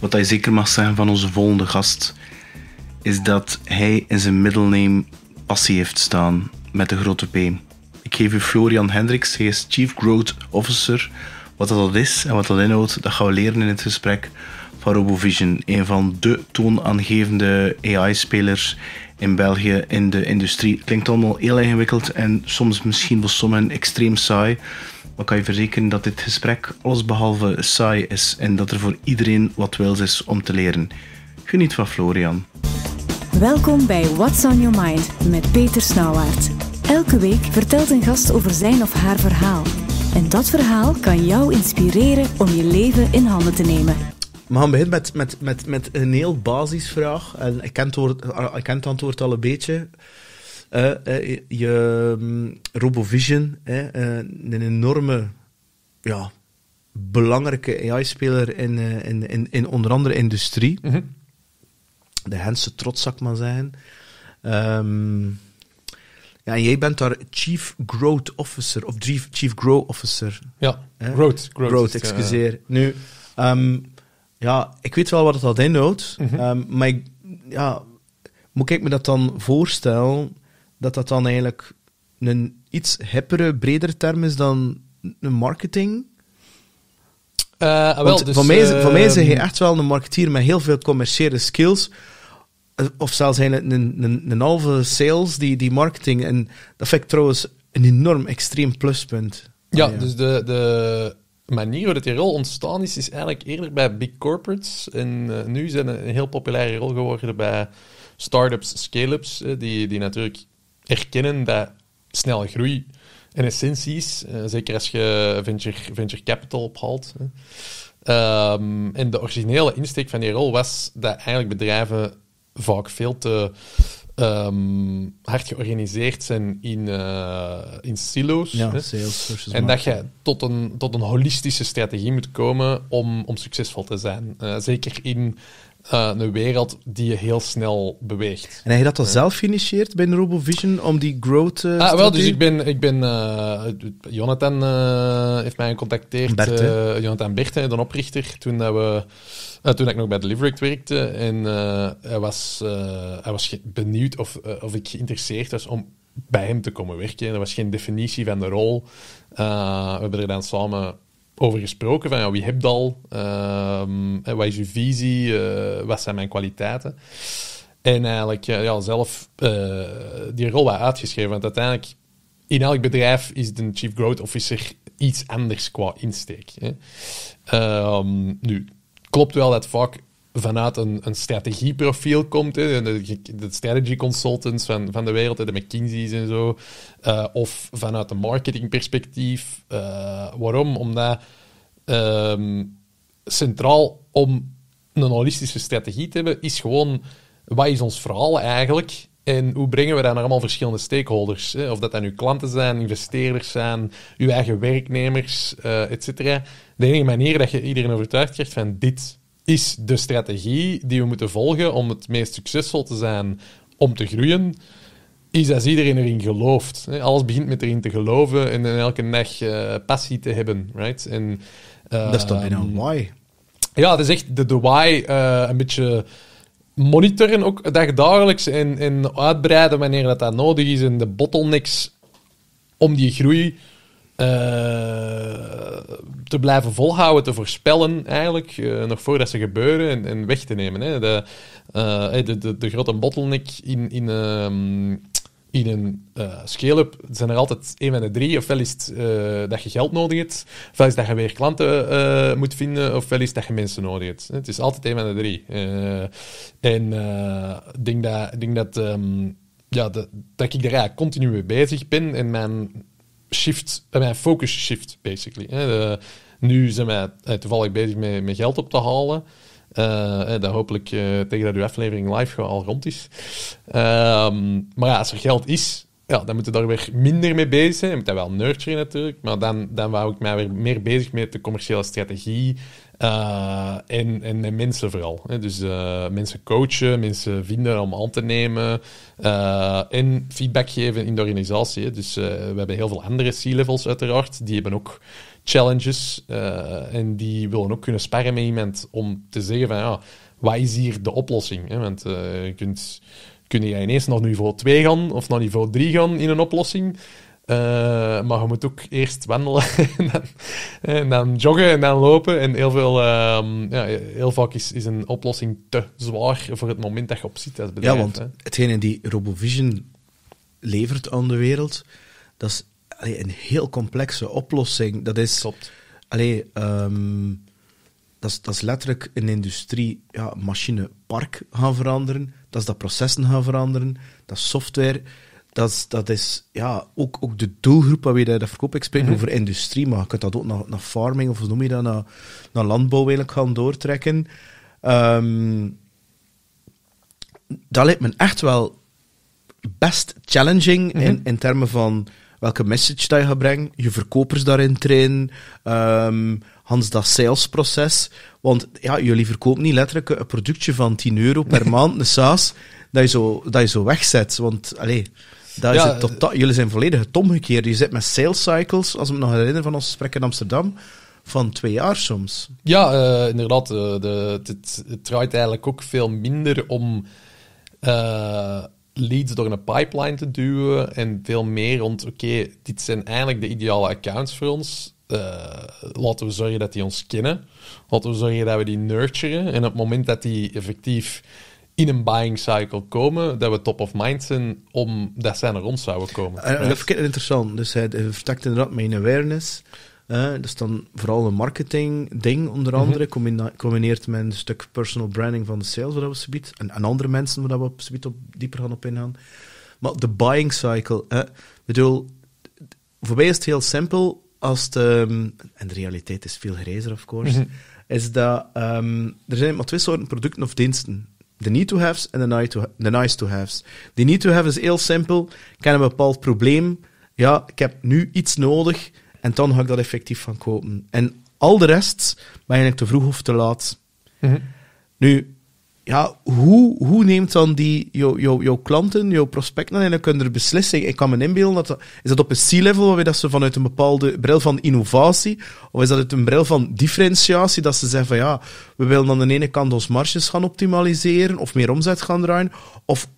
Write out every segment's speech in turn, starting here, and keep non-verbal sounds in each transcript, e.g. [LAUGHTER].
Wat hij zeker mag zeggen van onze volgende gast, is dat hij in zijn middelneem passie heeft staan met de grote P. Ik geef u Florian Hendricks, hij is Chief Growth Officer. Wat dat is en wat dat inhoudt, dat gaan we leren in het gesprek van RoboVision, een van de toonaangevende AI-spelers in België in de industrie. Klinkt allemaal heel ingewikkeld en soms misschien voor sommigen extreem saai. Maar kan je verzekeren dat dit gesprek allesbehalve saai is en dat er voor iedereen wat wils is om te leren. Geniet van Florian. Welkom bij What's on Your Mind met Peter Snauwaard. Elke week vertelt een gast over zijn of haar verhaal. En dat verhaal kan jou inspireren om je leven in handen te nemen. We gaan beginnen met, met, met, met een heel basisvraag. En ik ken, ik ken het antwoord al een beetje. Uh, uh, je, mm, RoboVision, eh, een enorme, ja, belangrijke AI-speler in, in, in, onder andere industrie. Mhm. De Hense trots, maar zeggen. Ehm, ja, en jij bent daar Chief Growth Officer, of Chief Growth Officer. Ja, Growth. Growth, excuseer. Nu, ehm, ja, ik weet wel wat het dat inhoudt, mhm. ehm, maar ja, moet ik me dat dan voorstellen dat dat dan eigenlijk een iets hippere, bredere term is dan een marketing. Uh, dus, voor, mij, is, eh, voor mij hij echt wel een marketeer met heel veel commerciële skills. Eh, of zelfs zijn het een, een, een halve sales, die, die marketing. En dat vind ik trouwens een enorm extreem pluspunt. Ja, dus de, de manier waarop die rol ontstaan is, is eigenlijk eerder bij big corporates. En uh, nu zijn een heel populaire rol geworden bij startups, scale-ups, die, die natuurlijk erkennen dat snelle groei een essentie is. Eh, zeker als je venture, venture capital ophaalt. Ehm, en de originele insteek van die rol was dat eigenlijk bedrijven vaak veel te ehm, hard georganiseerd zijn in, eh, in silo's. hè? en dat je tot een, tot een holistische strategie moet komen om, om succesvol te zijn. Eh, zeker in eh, een wereld die je heel snel beweegt. En hij je dat dan zelf geïnitieerd bij RoboVision om die growth. Uh, ah, wel, dus ik ben. Ik ben eh, Jonathan heeft mij gecontacteerd. Bert, Jonathan Berten, de oprichter, toen, dat we, toen ik nog bij Deliverict werkte. En hij was, hij was benieuwd of, of ik geïnteresseerd was om bij hem te komen werken. Er was geen definitie van de rol. we hebben er dan samen over gesproken. Van, ja, wie heb je al? Ehm, wat is je visie? Eh, wat zijn mijn kwaliteiten? En eigenlijk ja, zelf eh, die rol wat uitgeschreven. Want uiteindelijk, in elk bedrijf is de Chief Growth Officer iets anders qua insteek. Hè. Ehm, nu, klopt wel dat vaak vanuit een, een strategieprofiel komt. Hè, de, strategy consultants van, van de wereld, de McKinsey's en zo. Eh, of vanuit een marketingperspectief. Eh, waarom? Omdat ehm, centraal om een holistische strategie te hebben, is gewoon wat is ons verhaal eigenlijk? En hoe brengen we dat naar allemaal verschillende stakeholders? Hè? Of dat dan uw klanten zijn, investeerders zijn, uw eigen werknemers, uh, et cetera. De enige manier dat je iedereen overtuigd krijgt van dit is de strategie die we moeten volgen om het meest succesvol te zijn om te groeien, is als iedereen erin gelooft. Alles begint met erin te geloven en in elke nacht eh, passie te hebben. Right? En, dat is toch bijna ehm, why. Ja, het is echt de, de why eh, een beetje monitoren ook dagelijks en, en uitbreiden wanneer dat, dat nodig is en de bottlenecks om die groei eh, te blijven volhouden, te voorspellen eigenlijk, eh, nog voordat ze gebeuren en, en weg te nemen. Hè. De, eh, de, grote bottleneck in, in, ehm, in een uh, scale-up zijn er altijd één van de drie. Ofwel is het dat je geld nodig hebt, ofwel is dat je weer klanten moet vinden, ofwel is dat je mensen nodig hebt. Het is altijd één van de drie. en ik denk dat, dat, ehm, ja, dat, ik daar continu mee bezig ben en mijn shift, eh, mijn focus shift, basically. nu zijn wij eh, toevallig bezig met, met geld op te halen. Uh, dat hopelijk tegen dat uw aflevering live al rond is. Ehm, maar ja, als er geld is, ja, dan moeten we daar weer minder mee bezig zijn. Je moet daar wel nurturen natuurlijk, maar dan, dan wou ik mij weer meer bezig met de commerciële strategie eh, en, en, mensen vooral. Hè. Dus eh, mensen coachen, mensen vinden om aan te nemen. Eh, en feedback geven in de organisatie. Dus we hebben heel veel andere C-levels uiteraard. Die hebben ook challenges. en die willen ook kunnen sparren met iemand om te zeggen van... Ja, wat is hier de oplossing? Hè? Want je kunt, kun je ineens naar niveau 2 gaan of naar niveau 3 gaan in een oplossing... Eh, maar je moet ook eerst wandelen [LAUGHS] en, dan, joggen en dan lopen. En heel, veel, ehm, ja, heel vaak is, is een oplossing te zwaar voor het moment dat je op zit als bedrijf. Ja, want hetgene die RoboVision levert aan de wereld, dat is een heel complexe oplossing. Dat is... Klopt. Ehm, dat, is, dat is letterlijk een industrie, ja, machinepark gaan veranderen. Dat is dat processen gaan veranderen. Dat is software dat is, dat is ja, ook, ook de doelgroep waar je dat verkoopt. Ik spreek mhm. over industrie, maar je kunt dat ook naar, farming of noem je dat, naar, naar landbouw eigenlijk gaan doortrekken. Ehm, dat lijkt me echt wel best challenging in, mhm. in termen van welke message dat je gaat brengen, je verkopers daarin trainen, ehm, Hans dat salesproces. Want ja, jullie verkopen niet letterlijk een productje van 10 euro per maand, een saas, dat je zo, dat je zo wegzet. Want, allez, ja, eh, jullie zijn volledig het omgekeerde. Je zit met sales cycles, als ik me nog herinner van ons gesprek in Amsterdam, van twee jaar soms. Ja, eh, inderdaad. Eh, de, het, het, draait eigenlijk ook veel minder om uh, leads door een pipeline te duwen en veel meer rond, oké, dit zijn eigenlijk de ideale accounts voor ons. laten we zorgen dat die ons kennen. Laten we zorgen dat we die nurturen. En op het moment dat die effectief in een buying cycle komen, dat we top of mind zijn om dat zij naar ons zouden komen. Eh, dat vind ik interessant. Dus hij eh, vertakt inderdaad mijn awareness. dus dan vooral een marketing-ding, onder mhm. andere, combineert met een stuk personal branding van de sales, wat we subiet, en, en andere mensen, waar we op, subiet op, dieper gaan op ingaan. Maar de buying cycle, ik bedoel, voor mij is het heel simpel, als de, ehm, en de realiteit is veel grijzer, of course, mhm. is dat ehm, er zijn maar twee soorten producten of diensten de need-to-haves en de nice-to-haves. Die need-to-have is heel simpel. Ik heb een bepaald probleem. Ja, ik heb nu iets nodig en dan ga ik dat effectief van kopen. En al de rest ben je te vroeg of te laat. Mm Nu, ja, hoe, hoe neemt dan die, jouw jou, jou klanten, jouw prospecten dan kunnen beslissing? Ik kan me inbeelden, dat, is dat op een C-level, waarbij dat ze vanuit een bepaalde bril van innovatie, of is dat een bril van differentiatie, dat ze zeggen van ja, we willen aan de ene kant ons marges gaan optimaliseren, of meer omzet gaan draaien, of,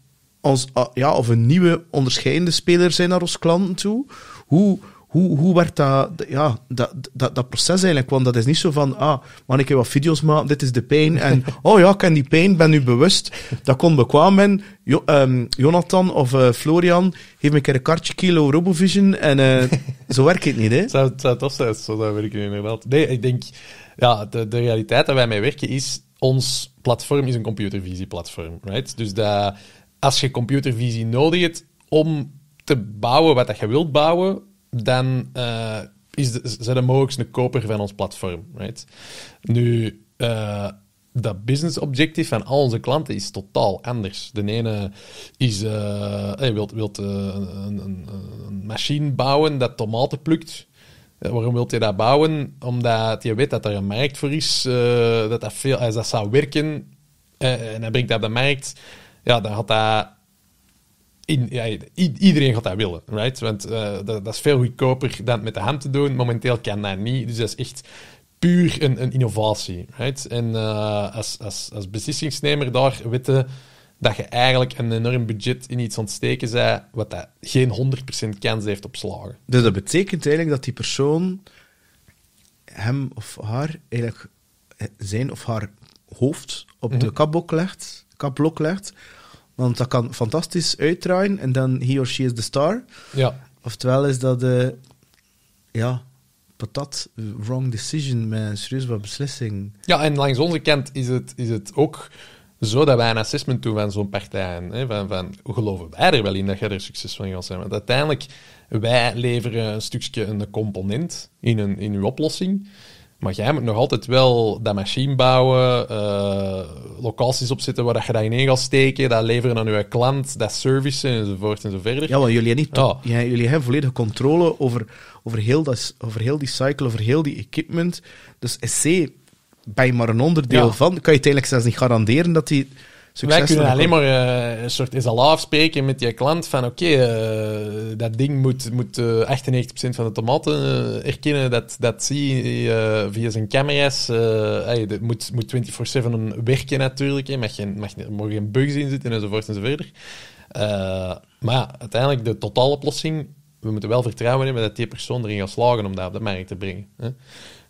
ons, ah, ja, of een nieuwe onderscheidende speler zijn naar ons klanten toe? Hoe, hoe, hoe werd dat, ja, dat, dat, dat proces eigenlijk? Want dat is niet zo van, ah, man ik heb wat video's maken, dit is de pijn. En, [LAUGHS] oh ja, ik ken die pijn, ben nu bewust. Dat kon bekwaam zijn. Ehm, Jonathan of eh, Florian, geef me een keer een kartje kilo Robovision. En eh, [LAUGHS] zo werkt het niet, hè? Zou, zou tof zijn, zo zou werken inderdaad. Nee, ik denk, ja, de, de realiteit waar wij mee werken is, ons platform is een computervisieplatform, right? Dus dat, als je computervisie nodig hebt om te bouwen wat dat je wilt bouwen, dan uh, is de, zijn de mogelijk koper van ons platform. Right? Nu, eh, dat business objective van al onze klanten is totaal anders. De ene is, uh, hey, wilt, een, een, een, machine bouwen dat tomaten plukt. waarom wilt je dat bouwen? Omdat je weet dat er een markt voor is. dat dat veel, als dat zou werken en hij brengt dat op de markt, ja, dan had dat in, iedereen gaat dat willen, right? Want eh, dat, is veel goedkoper dan met de hand te doen. Momenteel kan dat niet. Dus dat is echt puur een, innovatie, right? En eh, als, als, als beslissingsnemer daar weten dat je eigenlijk een enorm budget in iets ontsteken zij wat dat geen 100% kans heeft op slagen. Dus dat betekent eigenlijk dat die persoon hem of haar eigenlijk eh, zijn of haar hoofd op de mhm. kapblok legt, kapblok legt want dat kan fantastisch uitdraaien en dan he or she is the star. Ja. Oftewel is dat, uh, ja, patat, wrong decision met een serieus wat beslissing. Ja, en langs onze kant is het, is het ook zo dat wij een assessment doen van zo'n partij. Hè? Van, van, geloven wij er wel in dat je er succes van gaat zijn? Want uiteindelijk, wij leveren een stukje een component in, een, in uw oplossing. Maar jij moet nog altijd wel dat machine bouwen, eh, locaties opzetten waar je dat in gaat steken, dat leveren aan je klant, dat servicen enzovoort enzoverder. Ja, want jullie, hebben niet oh. ja, jullie hebben volledige controle over, over, heel dat, over heel die cycle, over heel die equipment. Dus SC, bij maar een onderdeel van, kan je het eigenlijk zelfs niet garanderen dat die Succes Wij kunnen alleen maar eh, een soort SLA afspreken met je klant van oké, eh, dat ding moet, moet 98% eh, van de tomaten erkennen, dat, dat zie je via zijn camera's. dat moet, moet 24-7 werken natuurlijk, je mag, geen, mag, mag geen bugs in zitten enzovoort enzovoort. maar uiteindelijk de totale oplossing, we moeten wel vertrouwen hebben dat die persoon erin gaat slagen om dat op de markt te brengen. Hè?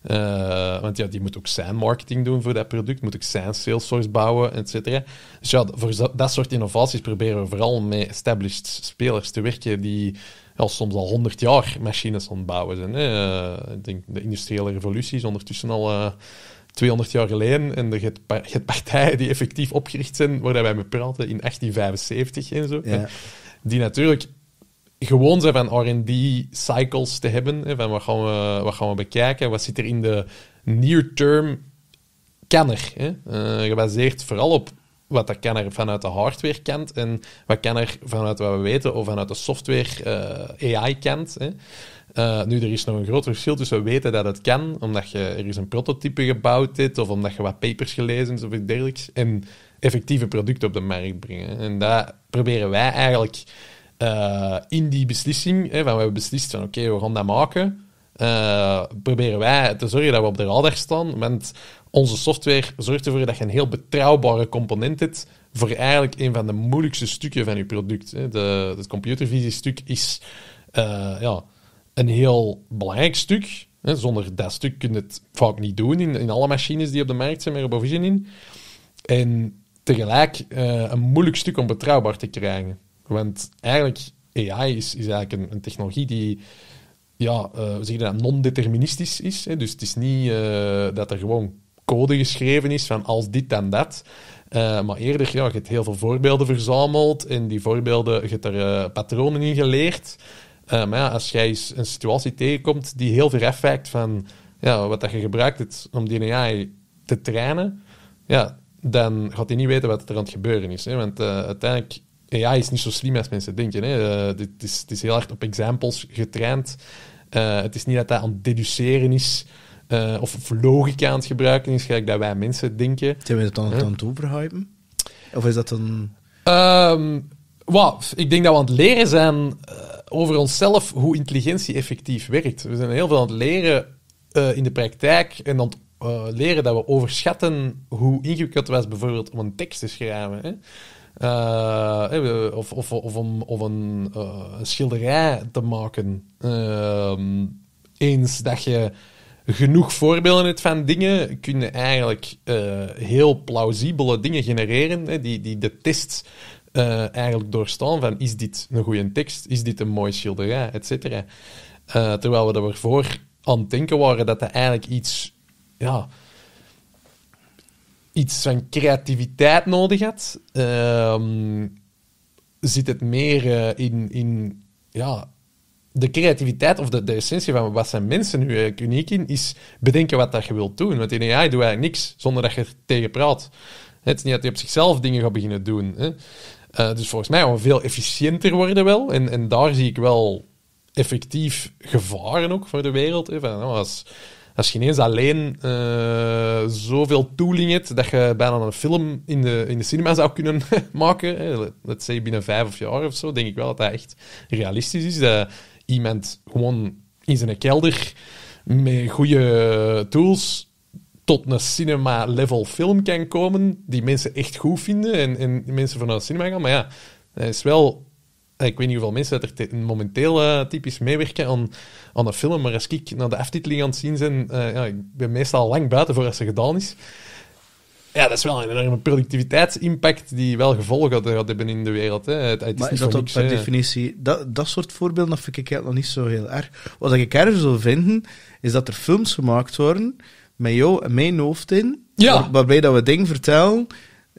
Eh, want ja, die moet ook zijn marketing doen voor dat product, moet ook zijn Salesforce bouwen, et cetera. Dus ja, voor dat soort innovaties proberen we vooral met established spelers te werken die al soms al 100 jaar machines aan het bouwen zijn. Eh, ik denk, de industriële revolutie is ondertussen al 200 eh, jaar geleden en er hebt partijen die effectief opgericht zijn, waar wij mee praten, in 1875 en zo. Ja. Die natuurlijk gewoon zijn van RD-cycles te hebben. Hè, van wat gaan, we, wat gaan we bekijken? Wat zit er in de near term kenner? Hè? Eh, gebaseerd vooral op wat dat kan vanuit de hardware kent en wat kan vanuit wat we weten of vanuit de software eh, AI kent. Hè? Eh, nu, er is nog een groot verschil tussen weten dat het kan, omdat je, er is een prototype gebouwd hebt, of omdat je wat papers gelezen hebt of iets dergelijks, en effectieve producten op de markt brengen. En daar proberen wij eigenlijk eh, in die beslissing, hè, van we hebben beslist van oké, we gaan dat maken, eh, proberen wij te zorgen dat we op de radar staan. Want onze software zorgt ervoor dat je een heel betrouwbare component hebt voor eigenlijk een van de moeilijkste stukken van je product. Hè. De, het computervisiestuk is eh, ja, een heel belangrijk stuk. Hè. Zonder dat stuk kun je het vaak niet doen in, in alle machines die op de markt zijn met RoboVision in. En tegelijk een moeilijk stuk om betrouwbaar te krijgen. Want eigenlijk, AI is, is eigenlijk een, technologie die ja, uh, non-deterministisch is. Hè? Dus het is niet eh, dat er gewoon code geschreven is van als dit dan dat. Eh, maar eerder, ja, je hebt heel veel voorbeelden verzameld en die voorbeelden, je hebt er patronen in geleerd. maar ja, als jij eens een situatie tegenkomt die heel ver afwijkt van ja, wat dat je gebruikt hebt om die AI te trainen, ja, dan gaat hij niet weten wat er aan het gebeuren is. Hè? Want uiteindelijk AI is niet zo slim als mensen denken. Hè. Eh, dit is, het is heel hard op examples getraind. Eh, het is niet dat dat aan het deduceren is eh, of logica aan het gebruiken is, gelijk dat wij mensen denken. Zijn we dat dan huh? aan het overhypen? Of is dat dan... Um, ehm, ik denk dat we aan het leren zijn over onszelf hoe intelligentie effectief werkt. We zijn heel veel aan het leren in de praktijk en aan het leren dat we overschatten hoe ingewikkeld het was bijvoorbeeld om een tekst te schrijven. Hè. Eh, eh, of, of, of, om, eh, een, schilderij te maken. Ehm, eens dat je genoeg voorbeelden hebt van dingen, kun je eigenlijk heel plausibele dingen genereren hè, die, die de test eigenlijk doorstaan van is dit een goede tekst, is dit een mooi schilderij, et cetera. terwijl we ervoor aan het denken waren dat er eigenlijk iets... Ja, iets van creativiteit nodig had, ehm, zit het meer eh, in, in ja, de creativiteit of de, de, essentie van wat zijn mensen nu eigenlijk uniek in, is bedenken wat dat je wilt doen. Want in AI doe je niks zonder dat je er tegen praat. Het is niet dat je op zichzelf dingen gaat beginnen doen. Hè. Eh, dus volgens mij gaan we veel efficiënter worden wel. En, en daar zie ik wel effectief gevaren ook voor de wereld. Hè. Nou, als als je ineens alleen uh, zoveel tooling hebt dat je bijna een film in de, in de cinema zou kunnen [LAUGHS] maken, let's say binnen vijf of jaar of zo, denk ik wel dat dat echt realistisch is. Dat iemand gewoon in zijn kelder met goede tools tot een cinema-level film kan komen die mensen echt goed vinden en, en mensen vanuit het cinema gaan. Maar ja, dat is wel eh, ik weet niet hoeveel mensen dat er momenteel eh, typisch meewerken aan, aan een film, maar als ik naar de aftiteling aan het zien ben, eh, ja, ik ben meestal lang buiten voordat ze gedaan is. Ja, dat is wel een enorme productiviteitsimpact die wel gevolgen gaat hebben in de wereld. Hè. Het, is maar is dat per definitie... Dat, dat soort voorbeelden dat vind ik nog niet zo heel erg. Wat ik erg zou vinden, is dat er films gemaakt worden met jou en mijn hoofd in, ja. waar, waarbij dat we dingen vertellen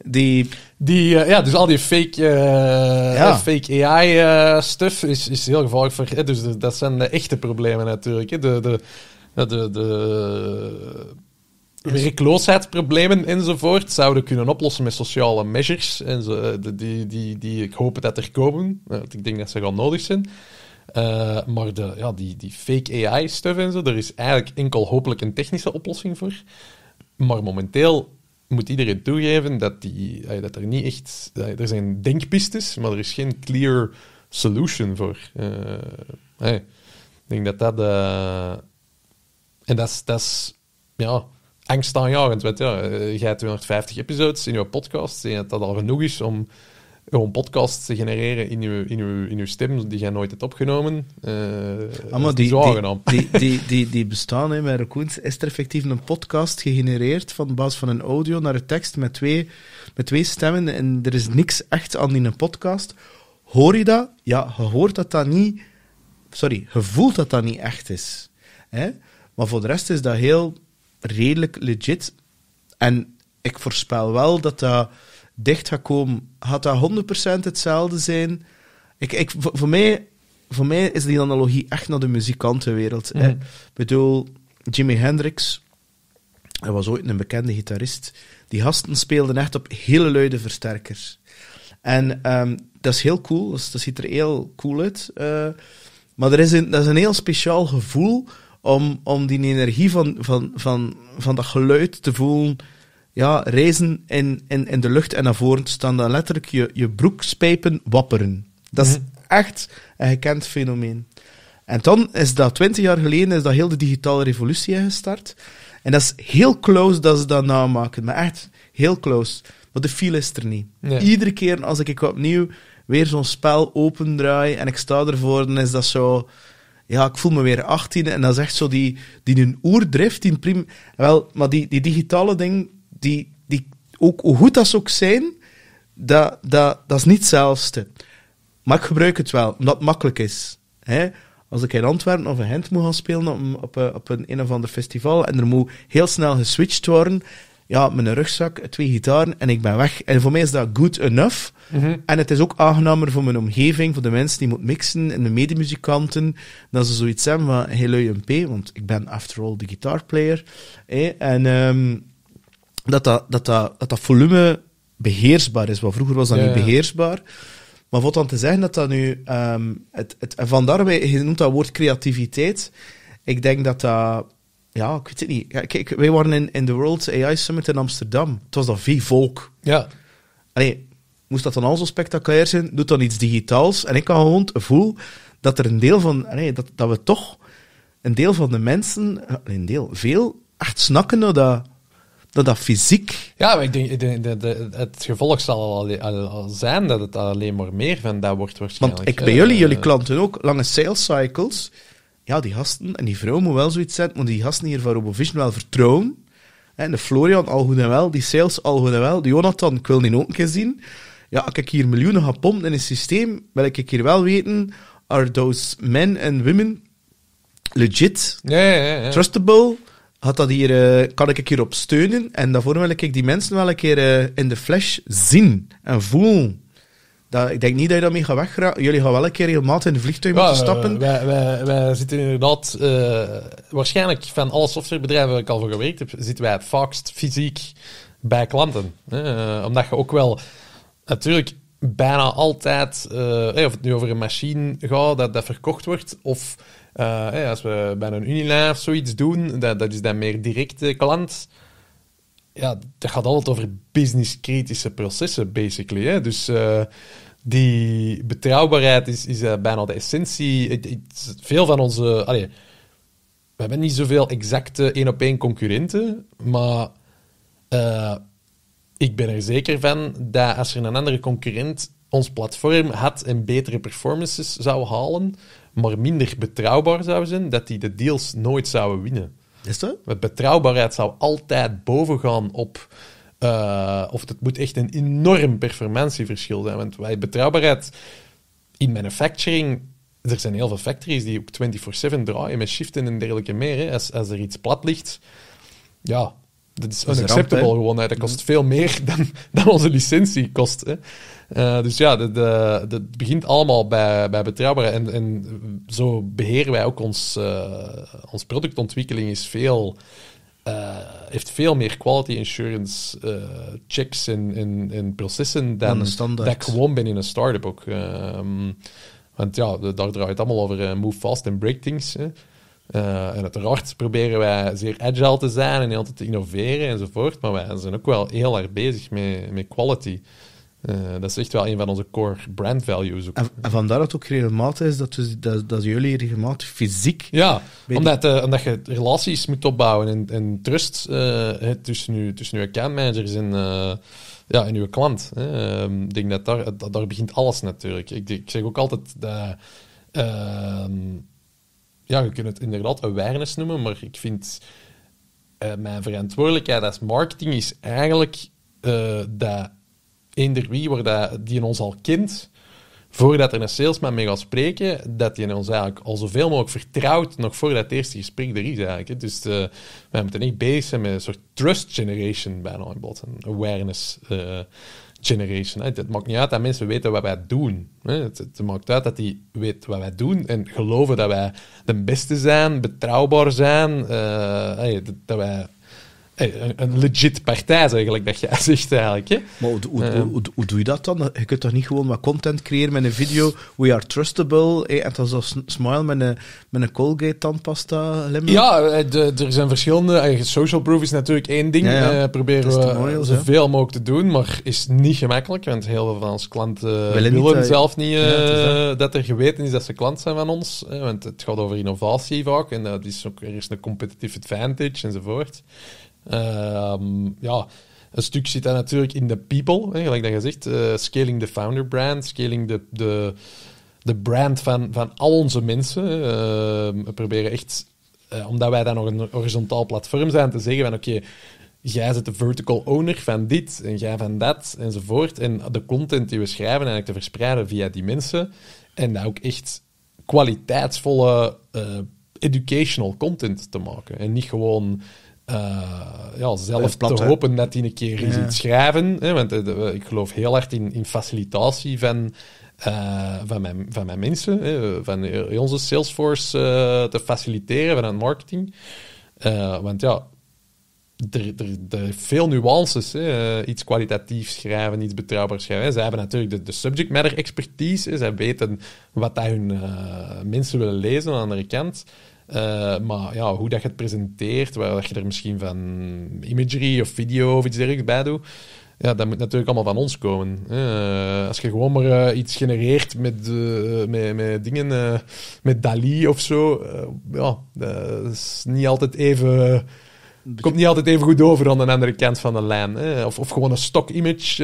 die, die eh, ja, dus al die fake, eh, eh, fake AI-stuff is, is heel gevaarlijk voor. Dus dat zijn de echte problemen natuurlijk. Hè? De, de, de, de werkloosheidsproblemen enzovoort zouden kunnen oplossen met sociale measures. En die, die, die, ik hoop dat er komen. Want ik denk dat ze wel nodig zijn. maar de, ja, die, die fake AI-stuff en zo, er is eigenlijk enkel hopelijk een technische oplossing voor. Maar momenteel moet iedereen toegeven dat, die, dat er niet echt... Er zijn denkpistes, maar er is geen clear solution voor. Eh, Ik denk dat dat... Eh, en dat is... ja angst ja, angstaanjagend. Want ja, eh, jij 250 episodes in jouw podcast. denk dat dat al genoeg is om gewoon podcasts genereren in uw, in, uw, in uw stem die jij nooit hebt opgenomen. Uh, maar die, [LAUGHS] die, die, die, bestaan hè, bij Raccoons. Is er effectief een podcast gegenereerd van basis van een audio naar een tekst met twee, met twee stemmen en er is niks echt aan een podcast? Hoor je dat? Ja, je hoort dat dat niet... Sorry, je voelt dat dat niet echt is. Hè? Maar voor de rest is dat heel redelijk legit. En ik voorspel wel dat dat dicht gaat komen, gaat dat 100% hetzelfde zijn? Ik, ik, voor, mij, voor mij is die analogie echt naar de muzikantenwereld. Hè? Mhm. Ik bedoel, Jimi Hendrix, hij was ooit een bekende gitarist. Die gasten speelden echt op hele luide versterkers. En ehm, dat is heel cool, dat, dat, ziet er heel cool uit. Eh, maar er is een, dat is een heel speciaal gevoel om, om die energie van, van, van, van dat geluid te voelen ja, reizen in, in, in de lucht en naar voren staan dan letterlijk je, je broekspijpen wapperen. Dat is mhm. echt een gekend fenomeen. En dan is dat, twintig jaar geleden, is dat heel de digitale revolutie gestart. En dat is heel close dat ze dat namaken. Maar echt heel close. Maar de file is er niet. Iedere keer als ik opnieuw weer zo'n spel opendraai en ik sta ervoor, dan is dat zo... Ja, ik voel me weer 18 en dat is echt zo die, die een oerdrift, die prim... Wel, maar die, die digitale ding, die, die, ook, hoe goed dat ze ook zijn, dat, dat, dat is niet hetzelfde. Maar ik gebruik het wel, omdat het makkelijk is. Hè? Als ik in Antwerpen of in Gent moet gaan spelen op, op, op een, een of ander festival en er moet heel snel geswitcht worden, ja, met een rugzak, twee gitaren en ik ben weg. En voor mij is dat good enough. Mhm. En het is ook aangenamer voor mijn omgeving, voor de mensen die moet mixen en de medemuzikanten, dat ze zoiets hebben van, hey, lui een want ik ben after all de gitaarplayer. player. en... Ehm, dat dat, dat, dat, volume beheersbaar is. wat vroeger was dat niet beheersbaar. Maar wat dan te zeggen dat dat nu... Ehm, het, het, en vandaar, je noemt dat woord creativiteit. Ik denk dat dat... Ja, ik weet het niet. Kijk, wij waren in, in de World AI Summit in Amsterdam. Het was dat veel volk. Ja. moest dat dan al zo spectaculair zijn? Doet dan iets digitaals? En ik kan gewoon voel dat er een deel van... Allee, dat, dat we toch een deel van de mensen... Een deel, veel, echt snakken naar dat dat dat fysiek. Ja, ik denk, de, de, het gevolg zal al, al, zijn dat het alleen maar meer van dat wordt Want ik bij eh, jullie, jullie klanten ook, lange sales cycles. Ja, die gasten en die vrouw moet wel zoiets zijn, want die gasten hier van RoboVision wel vertrouwen. En de Florian al goed en wel, die sales al goed en wel, de Jonathan, ik wil die ook een zien. Ja, als ik hier miljoenen ga pompen in een systeem, wil ik hier wel weten, are those men and women legit, trustable, had dat hier, eh, kan ik hierop steunen? En daarvoor wil ik die mensen wel een keer eh, in de flash zien en voelen. Dat, ik denk niet dat je daarmee gaat wegraken. Jullie gaan wel een keer helemaal in de vliegtuig moeten eh, stappen. Wij, wij, wij zitten inderdaad, waarschijnlijk van alle softwarebedrijven waar ik al voor gewerkt heb, zitten wij het vaakst fysiek bij klanten. omdat je ook wel, natuurlijk, bijna altijd, of het nu over een machine gaat dat, dat verkocht wordt, of eh, als we bij een Unilever zoiets doen, dat, dat is dan meer directe klant. Ja, dat gaat altijd over business-kritische processen, basically. Hè? Dus eh, die betrouwbaarheid is, is eh, bijna de essentie. veel van onze... we hebben niet zoveel exacte één-op-één concurrenten, maar ik ben er zeker van dat als er een andere concurrent ons platform had en betere performances zou halen, maar minder betrouwbaar zou zijn, dat die de deals nooit zouden winnen. Is dat? Met betrouwbaarheid zou altijd boven gaan op. Eh, of het moet echt een enorm performantieverschil zijn. Want wij betrouwbaarheid in manufacturing. Er zijn heel veel factories die ook 24-7 draaien met shiften en dergelijke meer. Hè. Als, als er iets plat ligt, ja, dat is unacceptable gewoon. Hè. Dat kost mm-hmm. veel meer [LAUGHS] dan, dan onze licentie kost. Hè. Eh, dus ja, het eh, begint allemaal bij, bij betrouwbaarheid. En, en zo beheren wij ook ons, eh, ons productontwikkeling is veel, heeft veel meer quality assurance checks en, en, en, processen dan, dan dat ik gewoon ben in een start-up ook. Ehm, want ja, daar draait het allemaal over move fast en break things. Hè. Uh, en uiteraard proberen wij zeer agile te zijn en altijd te innoveren enzovoort. Maar wij zijn ook wel heel erg bezig met, met quality. Eh, dat is echt wel een van onze core brand values. Ook. En, en vandaar dat het ook regelmatig is dat, dat, dat jullie regelmatig fysiek. Ja, omdat, eh, omdat je relaties moet opbouwen en, en trust tussen, je, tussen je accountmanagers en ja, en uw klant. Hè. Ehm, ik denk dat daar, dat, daar begint alles natuurlijk. Ik, ik zeg ook altijd dat, ehm, ja, je kunt het inderdaad awareness noemen, maar ik vind eh, mijn verantwoordelijkheid als marketing is eigenlijk eh, dat eender wie waar die in ons al kent, voordat er een salesman mee gaat spreken, dat die ons eigenlijk al zoveel mogelijk vertrouwt, nog voordat het eerste gesprek er is eigenlijk. Dus uh, wij moeten niet bezig zijn met een soort trust generation bijna in bod, awareness generation. Hè. Het maakt niet uit dat mensen weten wat wij doen. Hè. Het, maakt uit dat die weten wat wij doen en geloven dat wij de beste zijn, betrouwbaar zijn, eh, hey, dat, dat wij een, legit partij, eigenlijk, dat jij [LAUGHS] zegt eigenlijk. Hè? Maar eh. hoe, doe je dat dan? Je kunt toch niet gewoon wat content creëren met een video, we are trustable, Hè, eh, en dan zo smile met een, met een Colgate-tandpasta? Ja, eh, er zijn verschillende. Social proof is natuurlijk één ding. Ja, proberen we zoveel mogelijk te doen, maar is niet gemakkelijk, want heel veel van onze klanten willen, zelf niet dat er geweten is dat ze klant zijn van ons. want het gaat over innovatie vaak, en dat is ook, er is een competitive advantage enzovoort. Ehm, ja, een stuk zit daar natuurlijk in de people, hè, gelijk dat je zegt. Eh, scaling the founder brand, scaling de, de, de brand van, van al onze mensen. Ehm, we proberen echt, eh, omdat wij dan nog een horizontaal platform zijn, te zeggen van oké, jij zit de vertical owner van dit en jij van dat enzovoort. En de content die we schrijven eigenlijk te verspreiden via die mensen. En daar ook echt kwaliteitsvolle eh, educational content te maken. En niet gewoon eh, ja, zelf te hopen dat hij een keer is iets schrijven. Hè, want eh, ik geloof heel hard in, in facilitatie van, eh, van, mijn, van mijn mensen, hè, van onze Salesforce te faciliteren van het marketing. want ja, er, zijn veel nuances. Hè. Iets kwalitatief schrijven, iets betrouwbaars schrijven. Hè. Zij hebben natuurlijk de, subject matter expertise. Hè. Zij weten wat dat hun mensen willen lezen aan de andere kant. Eh, maar ja, hoe dat je het presenteert, waar dat je er misschien van imagery of video of iets dergelijks bij doet, ja, dat moet natuurlijk allemaal van ons komen. Eh, als je gewoon maar eh, iets genereert met, met, met, dingen, met Dali of zo, ja, dat is niet altijd even komt niet altijd even goed over aan de andere kant van de lijn. Hè? Of, of gewoon een stock-image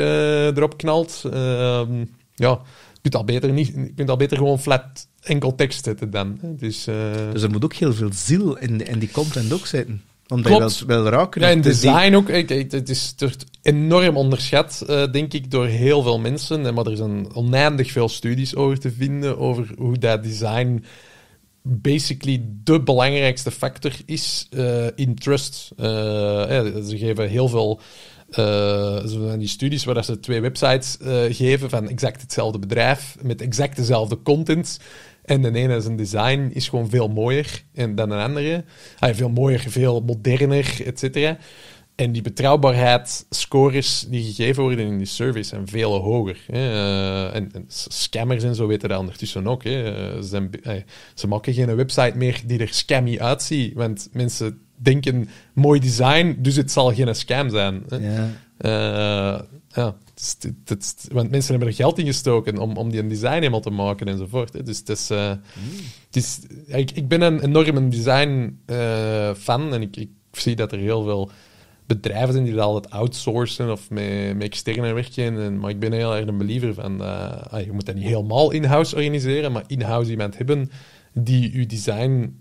erop knalt. Ehm, ja, al beter, niet, je kunt al beter gewoon flat enkel tekst zetten dan. Dus, dus er moet ook heel veel ziel in, in die content ook zitten. Omdat wel, wel raken. Ja, en design ook. Het, is, enorm onderschat, eh, denk ik, door heel veel mensen. Maar er zijn oneindig veel studies over te vinden, over hoe dat design basically de belangrijkste factor is eh, in trust. Uh, ja, ze geven heel veel uh, die studies waar ze twee websites eh, geven van exact hetzelfde bedrijf, met exact dezelfde content. En de ene is een design is gewoon veel mooier dan een andere. Hij veel mooier, veel moderner, et cetera. En die scores die gegeven worden in die service zijn veel hoger. Hè. Eh, en, scammers en zo weten dat ondertussen ook. Hè. Ze, ze maken geen website meer die er scammy uitziet, want mensen denken, mooi design, dus het zal geen scam zijn. Ja. Eh, ja. want mensen hebben er geld in gestoken om, om die een design helemaal te maken enzovoort. Dus het is, eh, het is, ik, ik ben een enorme design eh, fan en ik, zie dat er heel veel bedrijven zijn die dat altijd outsourcen of met, externe werken. En, maar ik ben heel erg een believer van, ah, je moet dat niet helemaal in-house organiseren, maar in-house iemand hebben die je design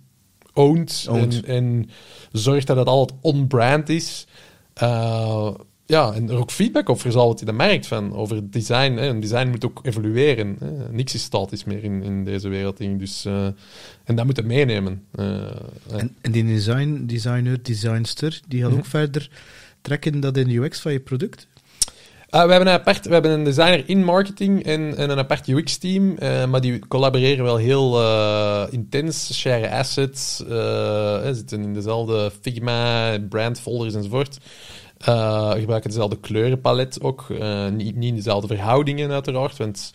owned En, en, zorgt dat het altijd on-brand is. Eh, ja, en er ook feedback over zal al wat je dan merkt van over het design. Hè. En design moet ook evolueren. Niks is statisch meer in, in deze wereld. Dus, eh, en dat moet je meenemen. Eh, en, die design, designer, designster, die gaat mhm. ook verder trekken dat in de UX van je product? Eh, we, hebben een apart, we hebben een designer in marketing en, een apart UX-team, eh, maar die collaboreren wel heel eh, intens, share assets, zitten in dezelfde Figma, brandfolders enzovoort. gebruiken dezelfde kleurenpalet ook, niet, niet in dezelfde verhoudingen uiteraard, want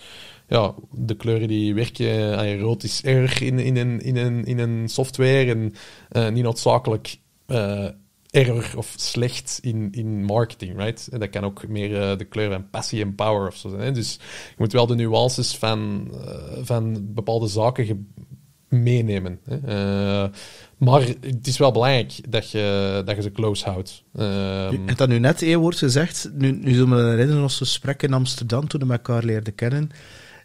ja, de kleuren die werken, rood is erg in, in, een, in, een, in een software en niet noodzakelijk erg of slecht in, in marketing, right? En dat kan ook meer eh, de kleur van passie en power of zo zijn. Dus je moet wel de nuances van, eh, van bepaalde zaken meenemen. Hè? Eh, maar het is wel belangrijk dat je, dat je ze close houdt. Um, je dat nu net één woord gezegd. Nu, nu zullen we herinneren ons gesprek in Amsterdam toen we elkaar leerden kennen.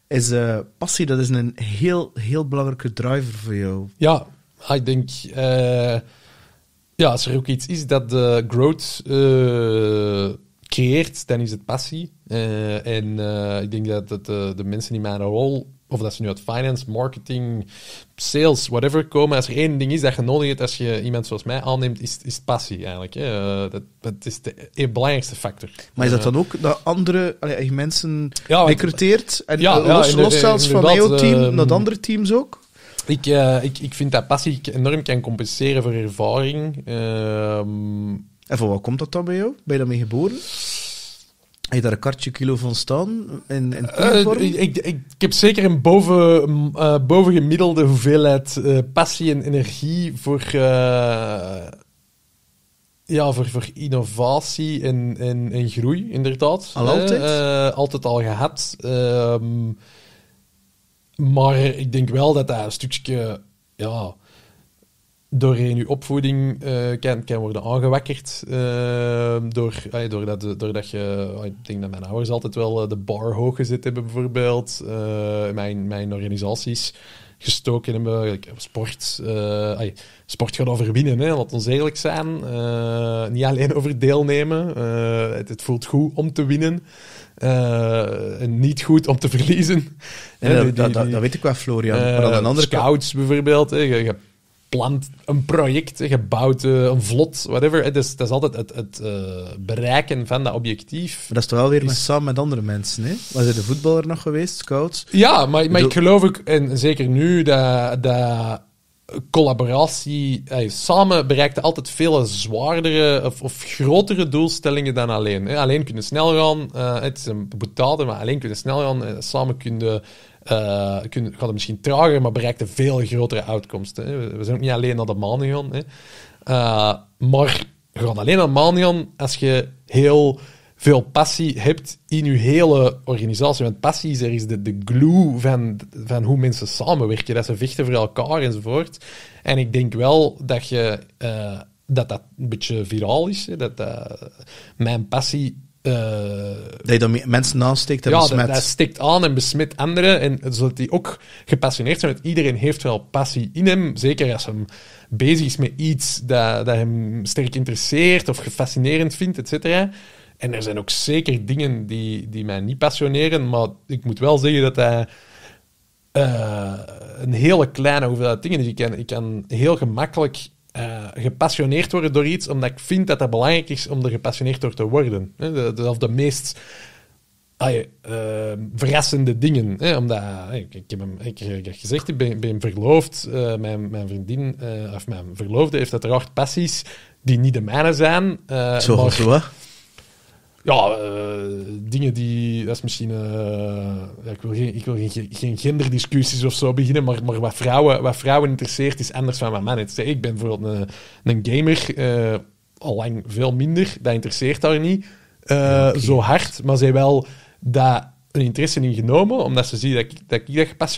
Is passie, dat is een heel, heel belangrijke driver voor jou. Ja, ik denk ja, als er ook iets is dat de growth eh, creëert, dan is het passie. Eh, en eh, ik denk dat, dat de mensen in mijn rol, of dat ze nu uit finance, marketing, sales, whatever komen, als er één ding is dat je nodig hebt als je iemand zoals mij aanneemt, is, is passie eigenlijk. Hè. dat, dat is de e-, belangrijkste factor. Maar is dat dan ook dat andere mensen ja, recruteert en ja, los, zelfs van jouw team ehm, dat andere teams ook? Ik, eh, ik, ik vind dat passie enorm kan compenseren voor ervaring. Ehm, en van wat komt dat dan bij jou? Ben je daarmee geboren? Heb je daar een kartje kilo van staan? In, in uh, ik, ik, ik, heb zeker een boven, eh, bovengemiddelde hoeveelheid passie en energie voor, ja, voor, voor innovatie en, en, en groei, inderdaad. altijd? altijd al gehad. Ehm, maar ik denk wel dat dat een stukje ja, doorheen je opvoeding eh, kan, kan worden aangewakkerd. Uh, door, uh, doordat, doordat je, oh, ik denk dat mijn ouders altijd wel eh, de bar hoog gezet hebben, bijvoorbeeld. mijn, mijn organisaties gestoken hebben. Sport, uh, sport gaat over winnen, hè, laat ons eerlijk zijn. niet alleen over deelnemen. het, voelt goed om te winnen. Eh, niet goed om te verliezen. dat, dat, weet ik wel, Florian. maar dan eh, andere scouts bijvoorbeeld. Je, plant een project, je bouwt eh, een vlot, whatever. Het is, is altijd het, het bereiken van dat objectief. Maar dat is toch wel weer samen met andere mensen, hè? Was er de voetballer nog geweest, scouts? Ja, maar, maar ik geloof ook, en zeker nu, dat, dat collaboratie, samen bereikte altijd veel zwaardere of, of grotere doelstellingen dan alleen. alleen kunnen snel gaan, eh, het is een betaalde, maar alleen kunnen snel gaan, uh, samen kunnen, uh, kunnen, gaat het misschien trager, maar bereikte veel grotere uitkomsten. We zijn ook niet alleen naar de maan gegaan, maar we gaan alleen naar de maan als je heel veel passie hebt in je hele organisatie. Want passie is er is de, de glue van, van hoe mensen samenwerken. Dat ze vechten voor elkaar enzovoort. En ik denk wel dat je, eh, dat, dat een beetje viraal is. Dat, eh, mijn passie eh, dat je dan mensen aansteekt en besmet. Dat, dat steekt aan en besmet anderen. En zodat die ook gepassioneerd zijn. Want iedereen heeft wel passie in hem. Zeker als hem bezig is met iets dat, dat hem sterk interesseert of gefascinerend vindt, et cetera. En er zijn ook zeker dingen die, die mij niet passioneren, maar ik moet wel zeggen dat hij eh, een hele kleine hoeveelheid dingen is. Ik kan, ik kan heel gemakkelijk eh, gepassioneerd worden door iets, omdat ik vind dat dat belangrijk is om er gepassioneerd door te worden. De, de, of de meest eh, verrassende dingen. Hè? Omdat, ik, heb hem, ik, heb gezegd, ik ben, verloofd. mijn, mijn vriendin, of mijn verloofde, heeft uiteraard passies die niet de mijne zijn. Zo, zo, hè? Ja, eh, dingen die. Dat is misschien. Eh, ik wil, geen, ik wil geen, geen genderdiscussies of zo beginnen. Maar, maar wat, vrouwen, wat vrouwen interesseert is anders dan wat mannen. Eh, ik ben bijvoorbeeld een, een gamer. Uh, veel minder. Dat interesseert haar niet zo hard. Maar zij wel daar een interesse in genomen. Omdat ze zien dat ik, dat ik daar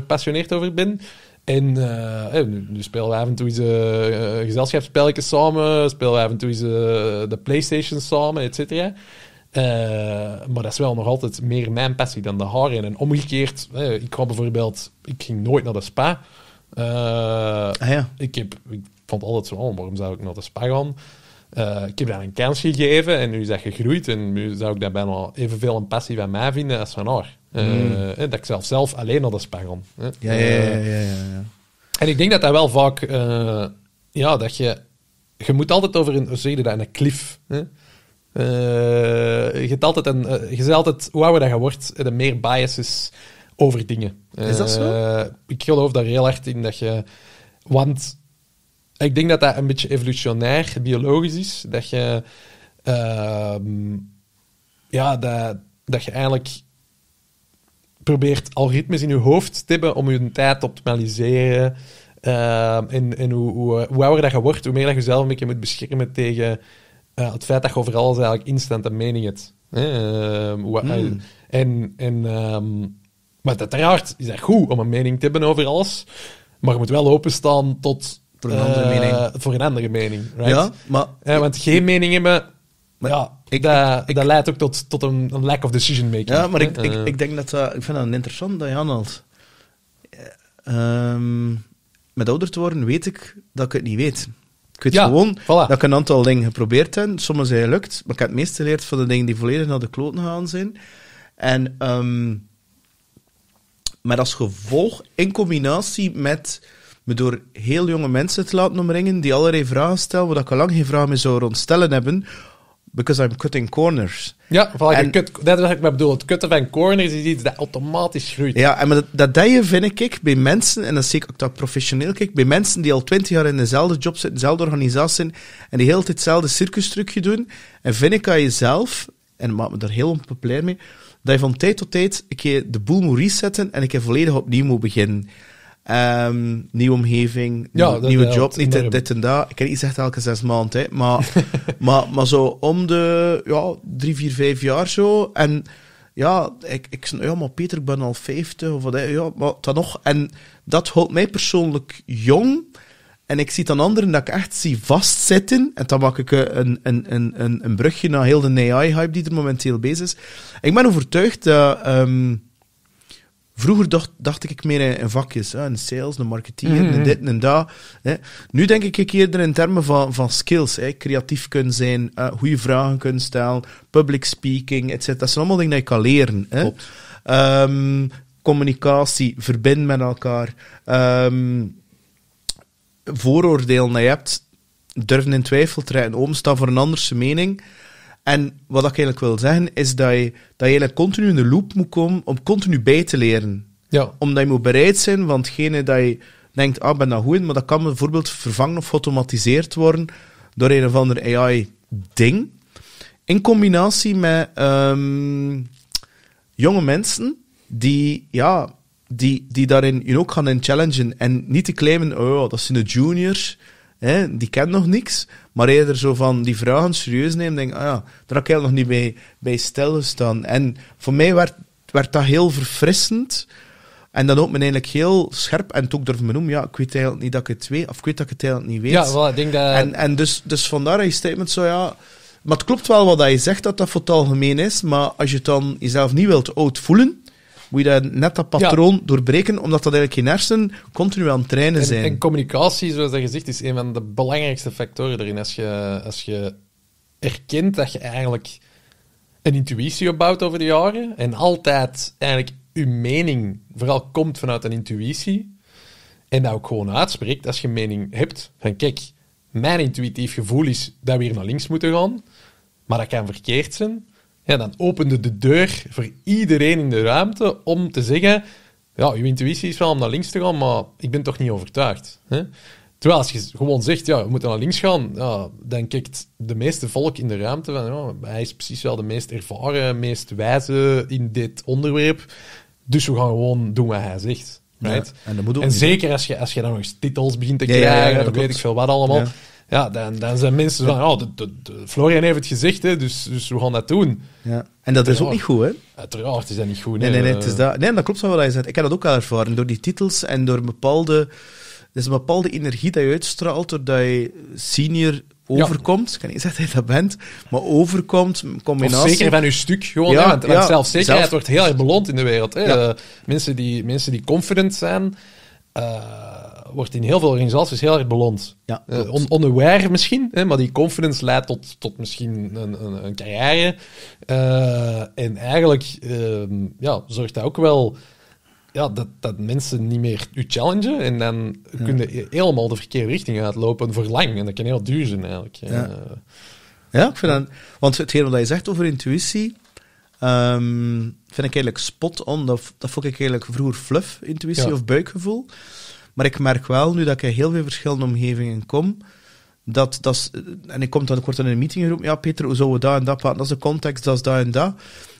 gepassioneerd over ben. En eh, eh, nu spelen we af en toe eh, gezelschapsspelletjes samen, spelen we af en toe de Playstation samen, et cetera. maar dat is wel nog altijd meer mijn passie dan de in. En omgekeerd, ik ga bijvoorbeeld, ik ging nooit naar de spa. Ah ja. ik, ik vond altijd zo, oh, waarom zou ik naar de spa gaan? ik heb daar een kansje gegeven en nu is dat gegroeid. En nu zou ik daar bijna evenveel een passie van mij vinden als van haar. Eh, eh, dat ik zelf, zelf alleen naar de spar om. Ja, ja, eh, ja, ja, ja, En ik denk dat dat wel vaak... ja, dat je... Je moet altijd over een... Hoe dat? Een cliff. je hebt altijd een, uh, je altijd, hoe ouder dat je wordt, de meer biases over dingen. is dat zo? ik geloof daar heel hard in dat je. Want ik denk dat dat een beetje evolutionair, biologisch is. Dat je. Ehm, ja, dat, dat je eigenlijk probeert algoritmes in je hoofd te hebben om je tijd te optimaliseren. Ehm, en eh, hoe, ouder dat je wordt, hoe meer dat je zelf een beetje moet beschermen tegen eh, het feit dat je over alles eigenlijk instant een mening hebt. Uh, En, en um, maar uiteraard is dat goed om een mening te hebben over alles, maar je moet wel openstaan tot... Voor een andere mening. Eh, voor een andere mening, right? Ja, maar... want geen mening hebben maar ja, ik, dat, leidt ook tot, tot een, lack of decision making. Ja, maar ik, eh. ik, ik, denk dat eh, Ik vind dat interessant dat je handelt. Eh, ehm, met ouder te worden weet ik dat ik het niet weet. Ik weet gewoon dat ik een aantal dingen geprobeerd heb. Sommige zijn gelukt, maar ik heb het meeste geleerd van de dingen die volledig naar de kloten gaan zijn. En um, ehm, met als gevolg, in combinatie met me door heel jonge mensen te laten omringen, die allerlei vragen stellen, waar ik al lang geen vragen meer zou rondstellen hebben, because I'm cutting corners. Ja, van, en, cut, dat is wat ik bedoel. Het cutten van corners is iets dat automatisch groeit. Ja, maar dat, dat je, vind ik, bij mensen, en dat zie ik ook dat professioneel kijk, bij mensen die al twintig jaar in dezelfde job zitten, dezelfde organisatie en die heel hetzelfde circustrucje doen, en vind ik aan jezelf, en dat maakt me daar heel onpopulair mee, dat je van tijd tot tijd een keer de boel moet resetten en ik keer volledig opnieuw moet beginnen. Um, nieuwe omgeving, nieuwe job, niet dit, en dat. Ik heb niet gezegd elke zes maanden, hè, maar, maar, maar zo om de ja, drie, vier, vijf jaar zo. En ja, ik, ik ja, maar Peter, ik ben al 50 of wat, ja, maar dan nog. En dat houdt mij persoonlijk jong. En ik zie dan anderen dat ik echt zie vastzitten. En dan maak ik een, een, een, een, een brugje naar heel de AI-hype die er momenteel bezig is. Ik ben overtuigd dat. Um, Vroeger dacht, ik meer in, vakjes, hè, in sales, een marketeer, mhm. en dit en dat. Hè. Nu denk ik eerder in termen van, van skills. Hè. Creatief kunnen zijn, eh, goede vragen kunnen stellen, public speaking, etc. Dat zijn allemaal dingen die je kan leren. Hè. Ehm, communicatie, verbinden met elkaar. Ehm, vooroordelen je hebt, durven in twijfel trekken, openstaan voor een andere mening. En wat ik eigenlijk wil zeggen, is dat je, dat je eigenlijk continu in de loop moet komen om continu bij te leren. Ja. Omdat je moet bereid zijn want hetgene dat je denkt, ah, ben daar nou goed maar dat kan bijvoorbeeld vervangen of geautomatiseerd worden door een of ander AI-ding. In combinatie met ehm, jonge mensen die, ja, die, die daarin je ook gaan in challengen. En niet te claimen, oh, dat zijn de juniors, hè, die kennen nog niks maar eerder zo van die vragen serieus nemen, denk ah ja, daar had ik nog niet bij, bij stilgestaan. En voor mij werd, werd dat heel verfrissend. En dan houdt me eigenlijk heel scherp. En toch durf me noemen, ja, ik weet eigenlijk niet dat ik het weet. Of ik weet dat ik het eigenlijk niet weet. Ja, ik denk dat... En, en dus, dus vandaar dat je statement zo, ja... Maar het klopt wel wat je zegt, dat dat voor het algemeen is. Maar als je het dan jezelf niet wilt oud voelen moet je dat net dat patroon doorbreken, omdat dat eigenlijk geen hersenen continu aan het trainen zijn. En, communicatie, zoals dat gezegd is, een van de belangrijkste factoren erin. Als je, als je erkent dat je eigenlijk een intuïtie opbouwt over de jaren en altijd eigenlijk je mening vooral komt vanuit een intuïtie en dat ook gewoon uitspreekt als je een mening hebt van kijk, mijn intuïtief gevoel is dat we hier naar links moeten gaan, maar dat kan verkeerd zijn. Ja, dan opende de deur voor iedereen in de ruimte om te zeggen: Ja, uw intuïtie is wel om naar links te gaan, maar ik ben toch niet overtuigd. Hè? Terwijl als je gewoon zegt: Ja, we moeten naar links gaan, ja, dan kijkt de meeste volk in de ruimte van: ja, Hij is precies wel de meest ervaren, meest wijze in dit onderwerp. Dus we gaan gewoon doen wat hij zegt. en, zeker als je, als je dan nog eens titels begint te krijgen, dat weet ik veel wat allemaal. Ja, dan, dan zijn mensen van, oh, de, de, de Florian heeft het gezegd, hè, dus, dus we gaan dat doen. Ja. En dat is ook niet goed, hè? Uiteraard is dat niet goed. Nee, nee, nee, het is dat, nee dat klopt zo wel. Je ik heb dat ook al ervaren, door die titels en door een bepaalde... Er is een bepaalde energie dat je uitstraalt doordat je senior overkomt. Ik kan niet zeggen dat je dat bent, maar overkomt, combinatie. zeker van uw stuk gewoon. Ja, want, zelfzekerheid wordt heel erg beloond in de wereld. Hè. Eh, mensen, die, mensen die confident zijn... Eh, wordt in heel veel organisaties heel erg beloond. Ja, eh, on misschien, hè, maar die confidence leidt tot, tot misschien een, een, een carrière. Eh, en eigenlijk ehm, ja, zorgt dat ook wel ja, dat, dat mensen niet meer u challengen. En dan ja. kun je helemaal de verkeerde richting uitlopen voor lang. En dat kan heel duur zijn eigenlijk. Ja, eh. ja ik vind dat... Want hetgeen wat je zegt over intuïtie... Ehm, vind ik eigenlijk spot on. Dat, vond ik eigenlijk vroeger fluff, intuïtie of buikgevoel. Maar ik merk wel, nu dat ik in heel veel verschillende omgevingen kom, dat, dat eh, en ik kom dan kort in een meeting meetinggroep, ja Peter, hoe zouden we dat en dat praten? Dat is de context, dat is dat en dat.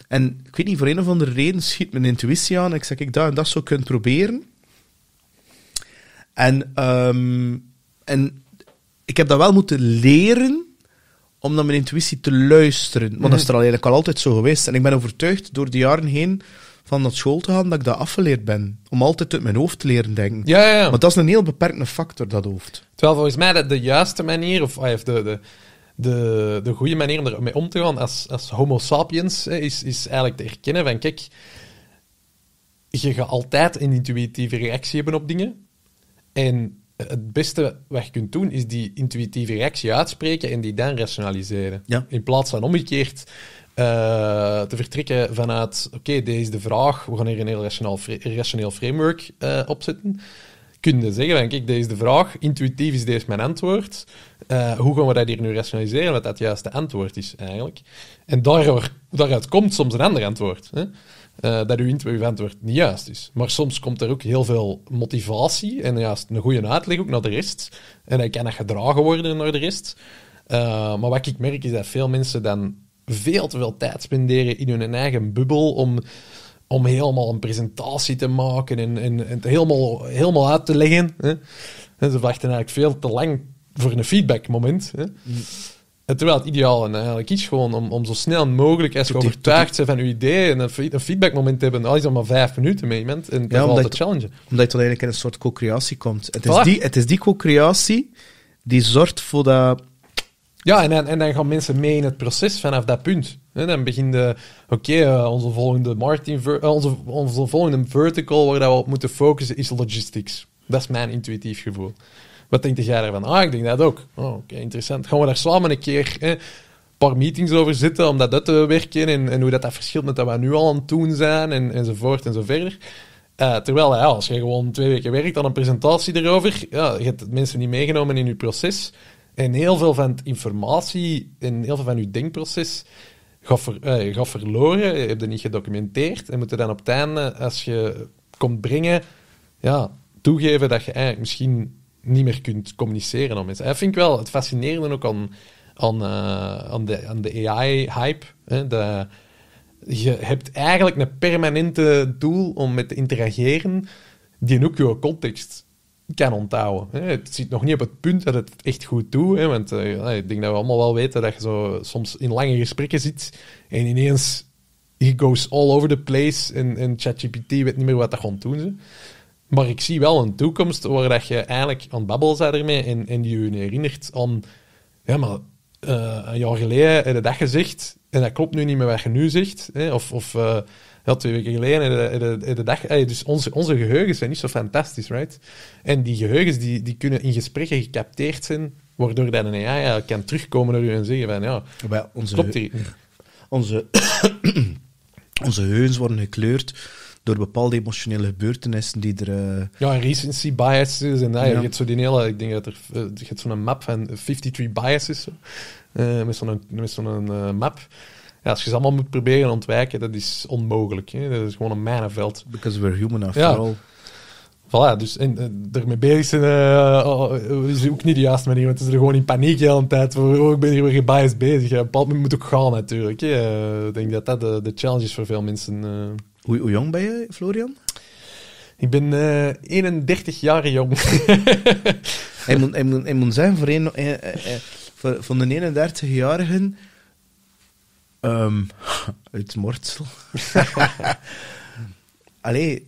En ik weet niet, voor een of andere reden schiet mijn intuïtie aan. Ik zeg, ik dat en dat zou kunnen proberen. En, ehm, en ik heb dat wel moeten leren om naar mijn intuïtie te luisteren. Want dat is er al eigenlijk al altijd zo geweest. En ik ben overtuigd door de jaren heen van naar school te gaan, dat ik dat afgeleerd ben. Om altijd uit mijn hoofd te leren denken. Ja, ja. dat is een heel beperkende factor, dat hoofd. Terwijl volgens mij de, de juiste manier, ah, of de, de, de, de goede manier om ermee om te gaan als, als homo sapiens, is, is eigenlijk te erkennen van, kijk, je gaat altijd een intuïtieve reactie hebben op dingen. En het beste wat je kunt doen, is die intuïtieve reactie uitspreken en die dan rationaliseren. Ja. In plaats van omgekeerd eh, te vertrekken vanuit, oké, deze is de vraag, we gaan hier een heel rationeel, rationeel framework eh, opzetten kunnen zeggen denk ik deze is de vraag, intuïtief is deze mijn antwoord. Eh, hoe gaan we dat hier nu rationaliseren wat dat juiste antwoord is eigenlijk? En daaruit, daaruit komt soms een ander antwoord. Hè? dat uw antwoord niet juist is. Maar soms komt er ook heel veel motivatie en juist een goede uitleg ook naar de rest. En dan kan gedragen worden naar de rest. maar wat ik merk is dat veel mensen dan veel te veel tijd spenderen in hun eigen bubbel om, om helemaal een presentatie te maken en, en, het helemaal, helemaal uit te leggen. Hè? En ze wachten eigenlijk veel te lang voor een feedbackmoment. Hè? Mm. terwijl het ideaal en eigenlijk is gewoon om, om zo snel mogelijk, als je overtuigd zijn van je idee en een, feedbackmoment te hebben, al is dan maar vijf minuten mee bent, en dat altijd het, challenge. Omdat je tot eigenlijk in een soort co-creatie komt. Het is, die, het is die co-creatie die zorgt voor dat ja, en, dan, en dan gaan mensen mee in het proces vanaf dat punt. En dan begint de, oké, eh, onze, volgende eh, onze, onze volgende vertical waar we op moeten focussen is logistics. Dat is mijn intuïtief gevoel. Wat denk jij daarvan? Ah, ik denk dat ook. Oh, oké, interessant. Gaan we daar samen een keer een paar meetings over zitten om dat uit te werken en, hoe dat, dat verschilt met dat we nu al aan het doen zijn en, enzovoort en zo verder. Eh, terwijl, als je gewoon twee weken werkt aan een presentatie erover, ja, je hebt mensen niet meegenomen in je proces. En heel veel van informatie en heel veel van je denkproces eh, gaat, verloren. Je hebt het niet gedocumenteerd. En moet je dan op het einde, als je komt brengen, ja, toegeven dat je eigenlijk misschien niet meer kunt communiceren om mensen. Dat vind ik wel het fascinerende ook aan, aan, eh, aan de, aan de AI-hype. Je hebt eigenlijk een permanente doel om met te interageren die ook je context kan onthouden. Het zit nog niet op het punt dat het echt goed doet. want eh, ik denk dat we allemaal wel weten dat je zo soms in lange gesprekken zit en ineens he goes all over the place en, en ChatGPT weet niet meer wat dat gaat doen. Ze. Maar ik zie wel een toekomst waar dat je eigenlijk aan het babbelen ermee en, en je je herinnert aan... Ja, maar eh, een jaar geleden heb je dat gezegd en dat klopt nu niet meer wat je nu zegt. of... of eh, ja, twee weken geleden in de, in de, in de dag. dus onze, onze geheugens zijn niet zo fantastisch, right? En die geheugens die, die kunnen in gesprekken gecapteerd zijn, waardoor dat een AI kan terugkomen naar u en zeggen van ja, onze klopt Onze, [COUGHS] onze geheugens worden gekleurd door bepaalde emotionele gebeurtenissen die er... Eh, ja, recency biases en ja. je hebt zo die hele... Ik denk dat er... Eh, je hebt zo'n map van 53 biases, zo. Uh, met zo'n map. Ja, als je ze allemaal moet proberen ontwijken, dat is onmogelijk. Hè? Dat is gewoon een mijnenveld. Because we're human after ja. all. Voilà, dus en, ermee eh, bezig zijn eh, oh, oh, is ook niet de juiste manier, want het zijn er gewoon in paniek de hele tijd. Oh, ik ben hier weer bezig. Op een bepaald moment moet ook gaan natuurlijk. Hè? Eh, ik denk dat dat de, de challenge is voor veel mensen. Hoe, hoe jong ben je, Florian? Ik ben uh, 31 jaar jong. en [LAUGHS] moet, hij moet, en moet zijn voor, een, van de 31-jarigen Um, mortsel. [LAUGHS] Allee,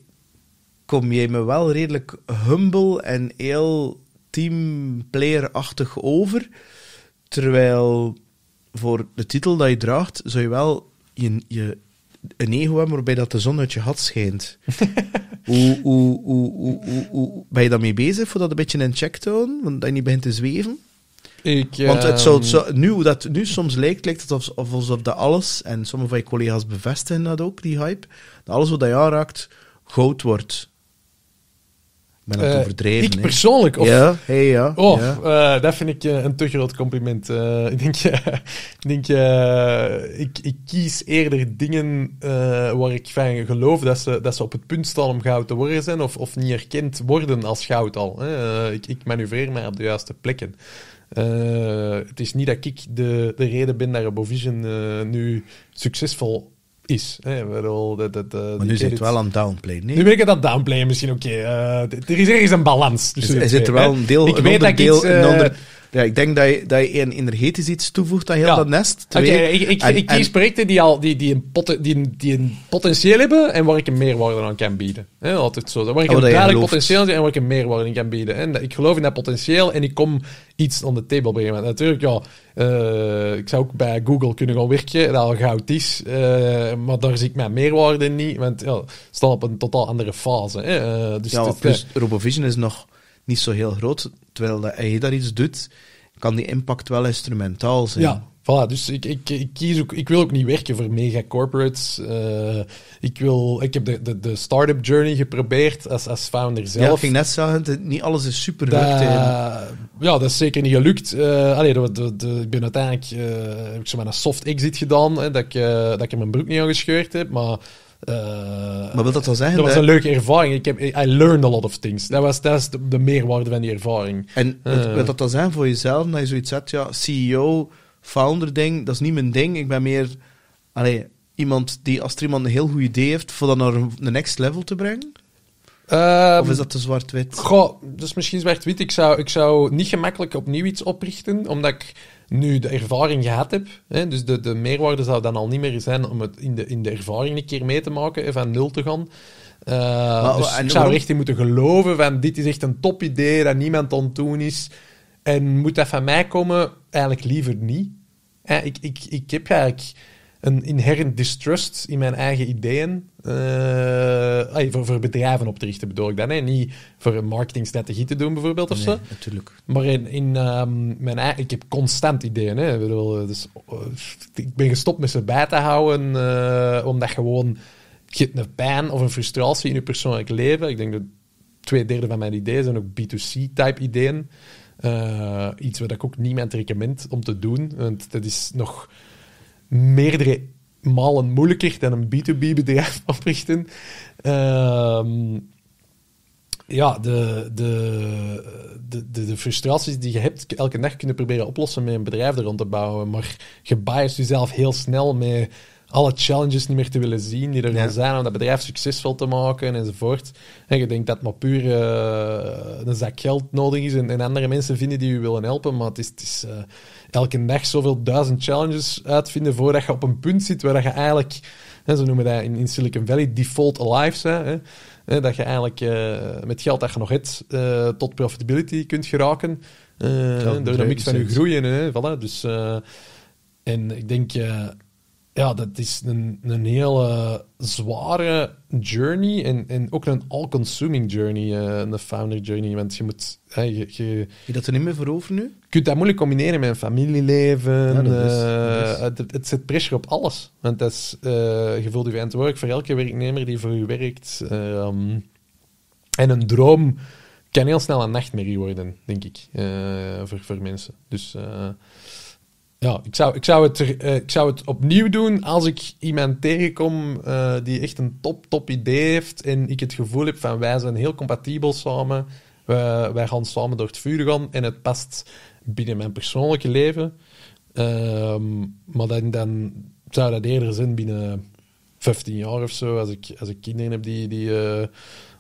kom jij me wel redelijk humble en heel teamplayerachtig over. Terwijl voor de titel dat je draagt, zou je wel je, een ego hebben waarbij dat de zon uit je had schijnt. [LAUGHS] hoe, hoe, hoe, hoe, ben je daarmee bezig voor dat een beetje in check te houden? Want dat je niet begint te zweven? Ik, Want het zo, ehm, zo, nu, hoe dat nu soms lijkt, lijkt het alsof, alsof dat alles, en sommige van je collega's bevestigen dat ook, die hype, dat alles wat je aanraakt goud wordt. met ben uh, overdreven. Ik persoonlijk? Of, ja, ja. Oh, eh, dat vind ik eh, een te groot compliment. ik denk, [LAUGHS] ik, denk ik, ik, kies eerder dingen waar ik van geloof dat ze, dat ze op het punt staan om goud te worden zijn of, of niet erkend worden als goud al. ik, ik manoeuvreer mij op de juiste plekken. Eh, het is niet dat ik de, de reden ben dat Rebovision eh, nu succesvol is. Hè. dat, dat, eh, maar nu zit het wel aan downplay, Nee? Nu ben ik het aan downplayen misschien. Oké, okay. er is ergens een balans. Er zit wel een deel, ik een weet dat deel, ik, ja, ik denk dat je, dat je een energetisch iets toevoegt aan heel dat nest. ik, ik, kies projecten die, al, die, die, een poten, die, die een potentieel hebben en waar ik een meerwaarde aan kan bieden. He, altijd zo. Waar ik oh, een duidelijk potentieel heb en waar ik een meerwaarde aan kan bieden. En ik geloof in dat potentieel en ik kom iets on de table brengen. natuurlijk, ja, eh, ik zou ook bij Google kunnen gaan werken, dat al goud is. Eh, maar daar zie ik mijn meerwaarde niet, want ja, staan op een totaal andere fase. Eh, dus ja, Robovision is nog niet zo heel groot. Terwijl dat hij daar iets doet, kan die impact wel instrumentaal zijn. Ja. Voilà, dus ik, ik, ik, kies ook, ik wil ook niet werken voor mega corporates. Eh, ik, wil, ik heb de, de, de start-up journey geprobeerd als, als founder zelf. Ja, ik ging net zo. niet alles is super da, Ja, dat is zeker niet gelukt. Eh, Alleen, de, de, ik ben uiteindelijk eh, ik een soft exit gedaan, hè, dat, ik, dat ik mijn broek niet aan gescheurd heb. Maar eh, maar wil dat wel zeggen? Dat was een leuke ervaring. Ik heb, I learned a lot of things. Dat was, dat de, meerwaarde van die ervaring. En uh. wil dat dan zijn voor jezelf, dat je zoiets hebt, ja, CEO, founder ding, dat is niet mijn ding. Ik ben meer allee, iemand die, als er iemand een heel goed idee heeft, voor dat naar de next level te brengen? Ehm, of is dat te zwart-wit? Goh, dus misschien zwart-wit. Ik zou, ik zou niet gemakkelijk opnieuw iets oprichten, omdat ik nu de ervaring gehad heb. Hè, dus de, de meerwaarde zou dan al niet meer zijn om het in de, in de ervaring een keer mee te maken en van nul te gaan. Ehm, dus ik zou er echt in moeten geloven van dit is echt een top idee dat niemand doen is. En moet dat van mij komen? Eigenlijk liever niet. ik, ik, ik heb eigenlijk een inherent distrust in mijn eigen ideeën. Eh, ah, voor, bedrijven op te richten bedoel ik dan. Hè? Niet voor een marketingstrategie te doen bijvoorbeeld of nee, zo. natuurlijk. Maar in, in ehm, mijn ik heb constant ideeën. Hè? Ik, eh, dus, eh, ik ben gestopt met ze bij te houden, omdat gewoon je een pijn of een frustratie in je persoonlijk leven. Ik denk dat twee derde van mijn ideeën zijn ook B2C-type ideeën. iets wat ik ook niemand recommend om te doen. Want dat is nog meerdere malen moeilijker dan een B2B-bedrijf [LAUGHS] oprichten. Ehm, ja, de, de, de, de, frustraties die je hebt elke dag kunnen proberen oplossen met een bedrijf er rond te bouwen. Maar je biased jezelf heel snel met alle challenges niet meer te willen zien die er ja. zijn om dat bedrijf succesvol te maken enzovoort. En je denkt dat maar puur eh, een zak geld nodig is en, andere mensen vinden die je willen helpen. Maar het is, het is eh, elke dag zoveel duizend challenges uitvinden voordat je op een punt zit waar je eigenlijk, hè, ze noemen dat in, Silicon Valley, default alive hè, hè, dat je eigenlijk eh, met geld dat je nog hebt eh, tot profitability kunt geraken. door eh, de mix van je groeien. Hè, voilà. dus, en ik denk, ja, dat is een, een hele zware journey en, en ook een all-consuming journey, eh, een founder journey. Want je moet... je, je, dat er niet meer voor over nu? Je kunt dat moeilijk combineren met een familieleven. Eh, het, het, zet pressure op alles. Want dat is, uh, je voelt je werk voor elke werknemer die voor je werkt. Ehm, en een droom kan heel snel een nachtmerrie worden, denk ik, voor, voor mensen. Dus... Ja, ik zou, ik, zou het eh, ik zou het opnieuw doen als ik iemand tegenkom eh, die echt een top, top idee heeft en ik het gevoel heb van wij zijn heel compatibel samen, wij, gaan samen door het vuur gaan en het past binnen mijn persoonlijke leven. Ehm, maar dan, zou dat eerder zijn binnen 15 jaar of zo, als ik, als ik kinderen heb die, die eh,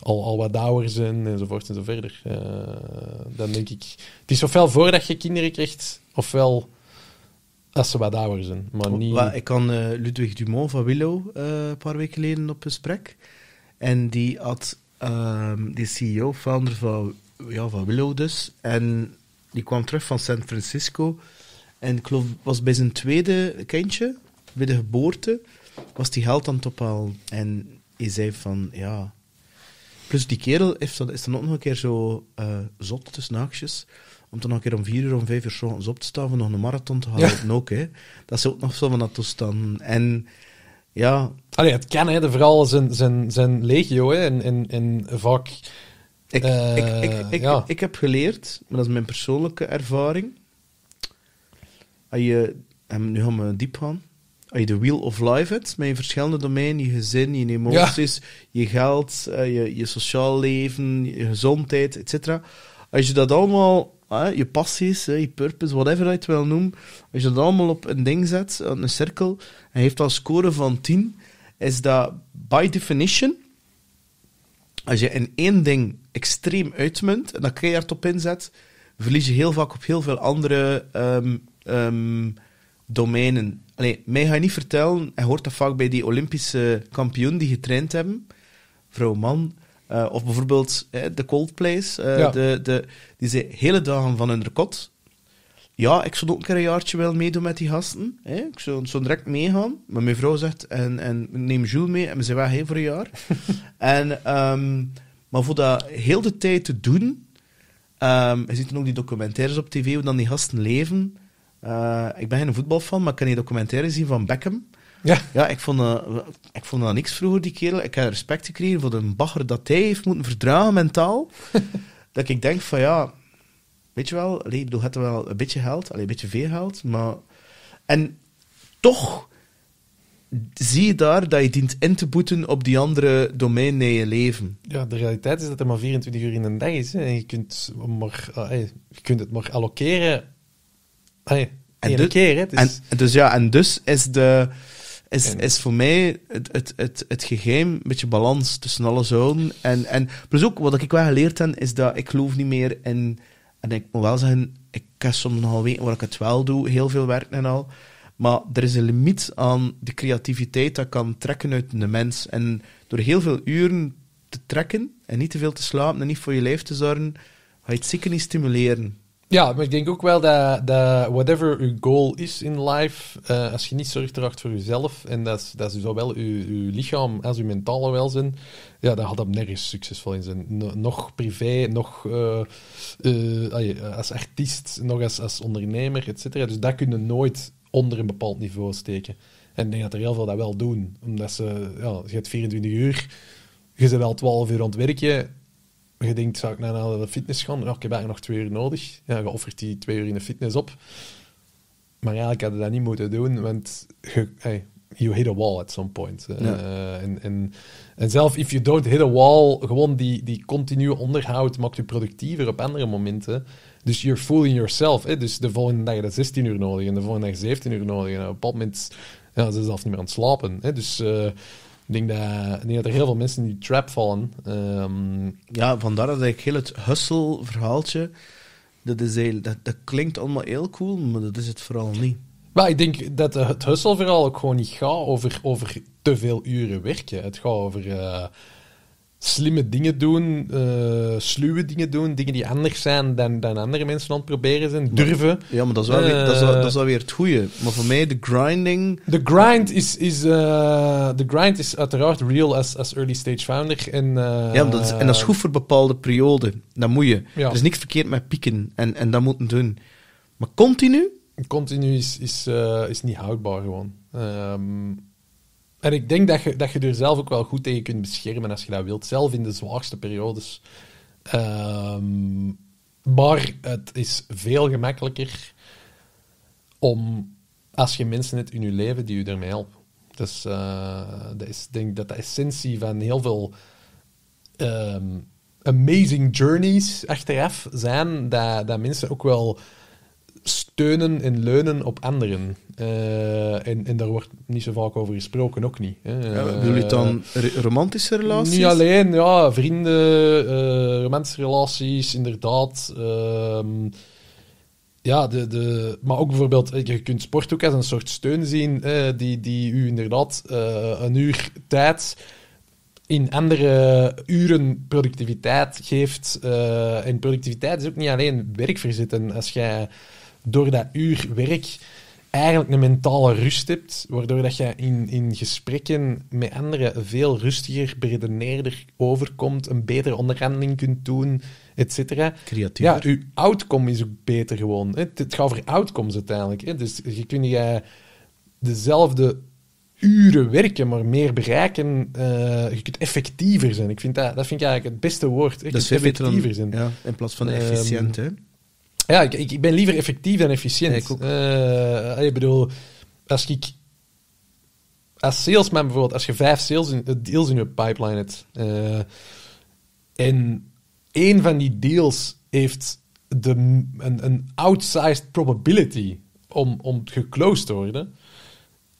al, al wat ouder zijn, enzovoort enzoverder. Uh, dan denk ik, het is ofwel voordat je kinderen krijgt, ofwel als ze wat ouder zijn, maar niet... Ik had eh, Ludwig Dumont van Willow eh, een paar weken geleden op gesprek. En die had... Uh, die CEO, founder van, ja, van Willow dus. En die kwam terug van San Francisco. En ik geloof, was bij zijn tweede kindje, bij de geboorte, was die geld aan het ophalen. En hij zei van, ja... Plus die kerel heeft, is dan ook nog een keer zo eh, zot tussen haakjes om dan een keer om vier uur, om vijf uur s'ochtends op te staan om nog een marathon te halen. Ja. Ook, hè. Dat is ook nog zo van dat toestand. En ja... Allee, het kennen hè. Vooral zijn, zijn, zijn legio, hè. In, in, in vak... Ik, eh, ik, ik, ik, heb geleerd, maar dat is mijn persoonlijke ervaring. Als je, en nu gaan we diep gaan. Als je de wheel of life hebt, met je verschillende domeinen, je gezin, je emoties, je geld, eh, je, je sociaal leven, je gezondheid, etc. Als je dat allemaal Ah, je passies, je purpose, whatever je het wil noemen, als je dat allemaal op een ding zet, een cirkel, en heeft al score van 10, is dat by definition, als je in één ding extreem uitmunt en dat keihard op inzet, verlies je heel vaak op heel veel andere ehm, ehm, domeinen. Allee, mij ga je niet vertellen, Hij hoort dat vaak bij die Olympische kampioen die getraind hebben, vrouw, man, eh, of bijvoorbeeld The eh, Cold Place, eh, de, de, die zijn hele dagen van hun rekot. Ja, ik zou ook een keer een jaartje willen meedoen met die gasten. Hè. Ik zou, direct meegaan. Maar mijn vrouw zegt, en, en neem Jules mee en we zijn weg voor een jaar. [LAUGHS] en, ehm, maar voor dat heel de tijd te doen... Um, je ziet dan ook die documentaires op tv, hoe dan die gasten leven. ik ben geen voetbalfan, maar ik kan die documentaires zien van Beckham. Ja. Ja, ik vond, eh, ik vond dat niks vroeger, die kerel. Ik heb respect gekregen voor de bagger dat hij heeft moeten verdragen mentaal. [LAUGHS] dat ik denk van ja, weet je wel, allee, ik bedoel, het wel een beetje geld, alleen een beetje veel geld, maar... En toch zie je daar dat je dient in te boeten op die andere domein in je leven. Ja, de realiteit is dat er maar 24 uur in een dag is. En je kunt, maar, eh, je kunt het maar allokeren... en dus, keer, Dus... En, dus ja, en dus is de is, voor mij het, geheim, een beetje balans tussen alle zonen. En, en plus ook, wat ik wel geleerd heb, is dat ik geloof niet meer in... En ik moet wel zeggen, ik kan soms nogal weten waar ik het wel doe, heel veel werk en al. Maar er is een limiet aan de creativiteit dat kan trekken uit de mens. En door heel veel uren te trekken en niet te veel te slapen en niet voor je lijf te zorgen, ga je het zeker niet stimuleren. Ja, maar ik denk ook wel dat, whatever uw goal is in life, eh, als je niet zorgt erachter voor jezelf, en dat dat is zowel dus uw, uw lichaam als uw mentale welzijn, ja, dan gaat dat nergens succesvol in zijn. Nog privé, nog eh, eh, als artiest, nog als, als ondernemer, et cetera. Dus dat kunnen nooit onder een bepaald niveau steken. En ik denk dat er heel veel dat wel doen. Omdat ze, ja, je hebt 24 uur, je bent wel 12 uur aan het werken, je denkt, zou ik nou naar de fitness gaan? Ja, ik heb eigenlijk nog twee uur nodig. Ja, je offert die twee uur in de fitness op. Maar eigenlijk had je dat niet moeten doen, want je, you hit a wall at some point. Eh. en, en, zelf, if you don't hit a wall, gewoon die, die continue onderhoud maakt je productiever op andere momenten. Dus you're fooling yourself. Dus de volgende dag heb je 16 uur nodig en de volgende dag 17 uur nodig. En op een bepaald moment ja, ze zelf niet meer aan het slapen. Dus... Eh, ik denk, dat, ik denk dat er heel veel mensen in die trap vallen. Ehm, ja, vandaar dat ik heel het hustle-verhaaltje... Dat, is heel, dat, dat klinkt allemaal heel cool, maar dat is het vooral niet. Maar ik denk dat het hustle-verhaal ook gewoon niet gaat over, over te veel uren werken. Het gaat over... Eh, slimme dingen doen, uh, sluwe dingen doen, dingen die anders zijn dan, dan andere mensen aan het proberen zijn, durven. Ja, maar dat is wel, weer, dat is dat is wel weer het goede. Maar voor mij, de grinding... De grind is, is, eh, de grind is uiteraard real als, als early stage founder. En, eh, ja, dat is, en dat is goed voor bepaalde perioden. Dat moet je. Ja. Er is niks verkeerd met pieken en, en dat moeten doen. Maar continu... Continu is, is, is niet houdbaar gewoon. Ehm, en ik denk dat je, dat je er zelf ook wel goed tegen kunt beschermen als je dat wilt. Zelf in de zwaarste periodes. Ehm, maar het is veel gemakkelijker om, als je mensen hebt in je leven die je daarmee helpen. Dus uh, dat is denk dat de essentie van heel veel ehm, amazing journeys achteraf zijn. Dat, dat mensen ook wel steunen en leunen op anderen. Eh, en, daar wordt niet zo vaak over gesproken, ook niet. Hè. ja, bedoel je dan eh, romantische relaties? Niet alleen, ja, vrienden, uh, romantische relaties, inderdaad. Ehm, ja, de, de, maar ook bijvoorbeeld, je kunt sport ook als een soort steun zien, die, die u inderdaad een uur tijd in andere uren productiviteit geeft. en productiviteit is ook niet alleen werk Als jij door dat uur werk eigenlijk een mentale rust hebt, waardoor dat je in, in gesprekken met anderen veel rustiger, beredeneerder overkomt, een betere onderhandeling kunt doen, et Creatief. Ja, je outcome is ook beter gewoon. Het, gaat over outcomes uiteindelijk. Hè. Dus je kunt je eh, dezelfde uren werken, maar meer bereiken. Eh, je kunt effectiever zijn. Ik vind dat, dat vind ik eigenlijk het beste woord. effectiever zijn. Ja, in plaats van ehm, efficiënt. hè? Ja, ik, ik ben liever effectief dan efficiënt. ik eh, ik bedoel, als ik als salesman bijvoorbeeld, als je vijf sales in, deals in je pipeline hebt eh, en één van die deals heeft de, een, een outsized probability om, om geclosed te worden,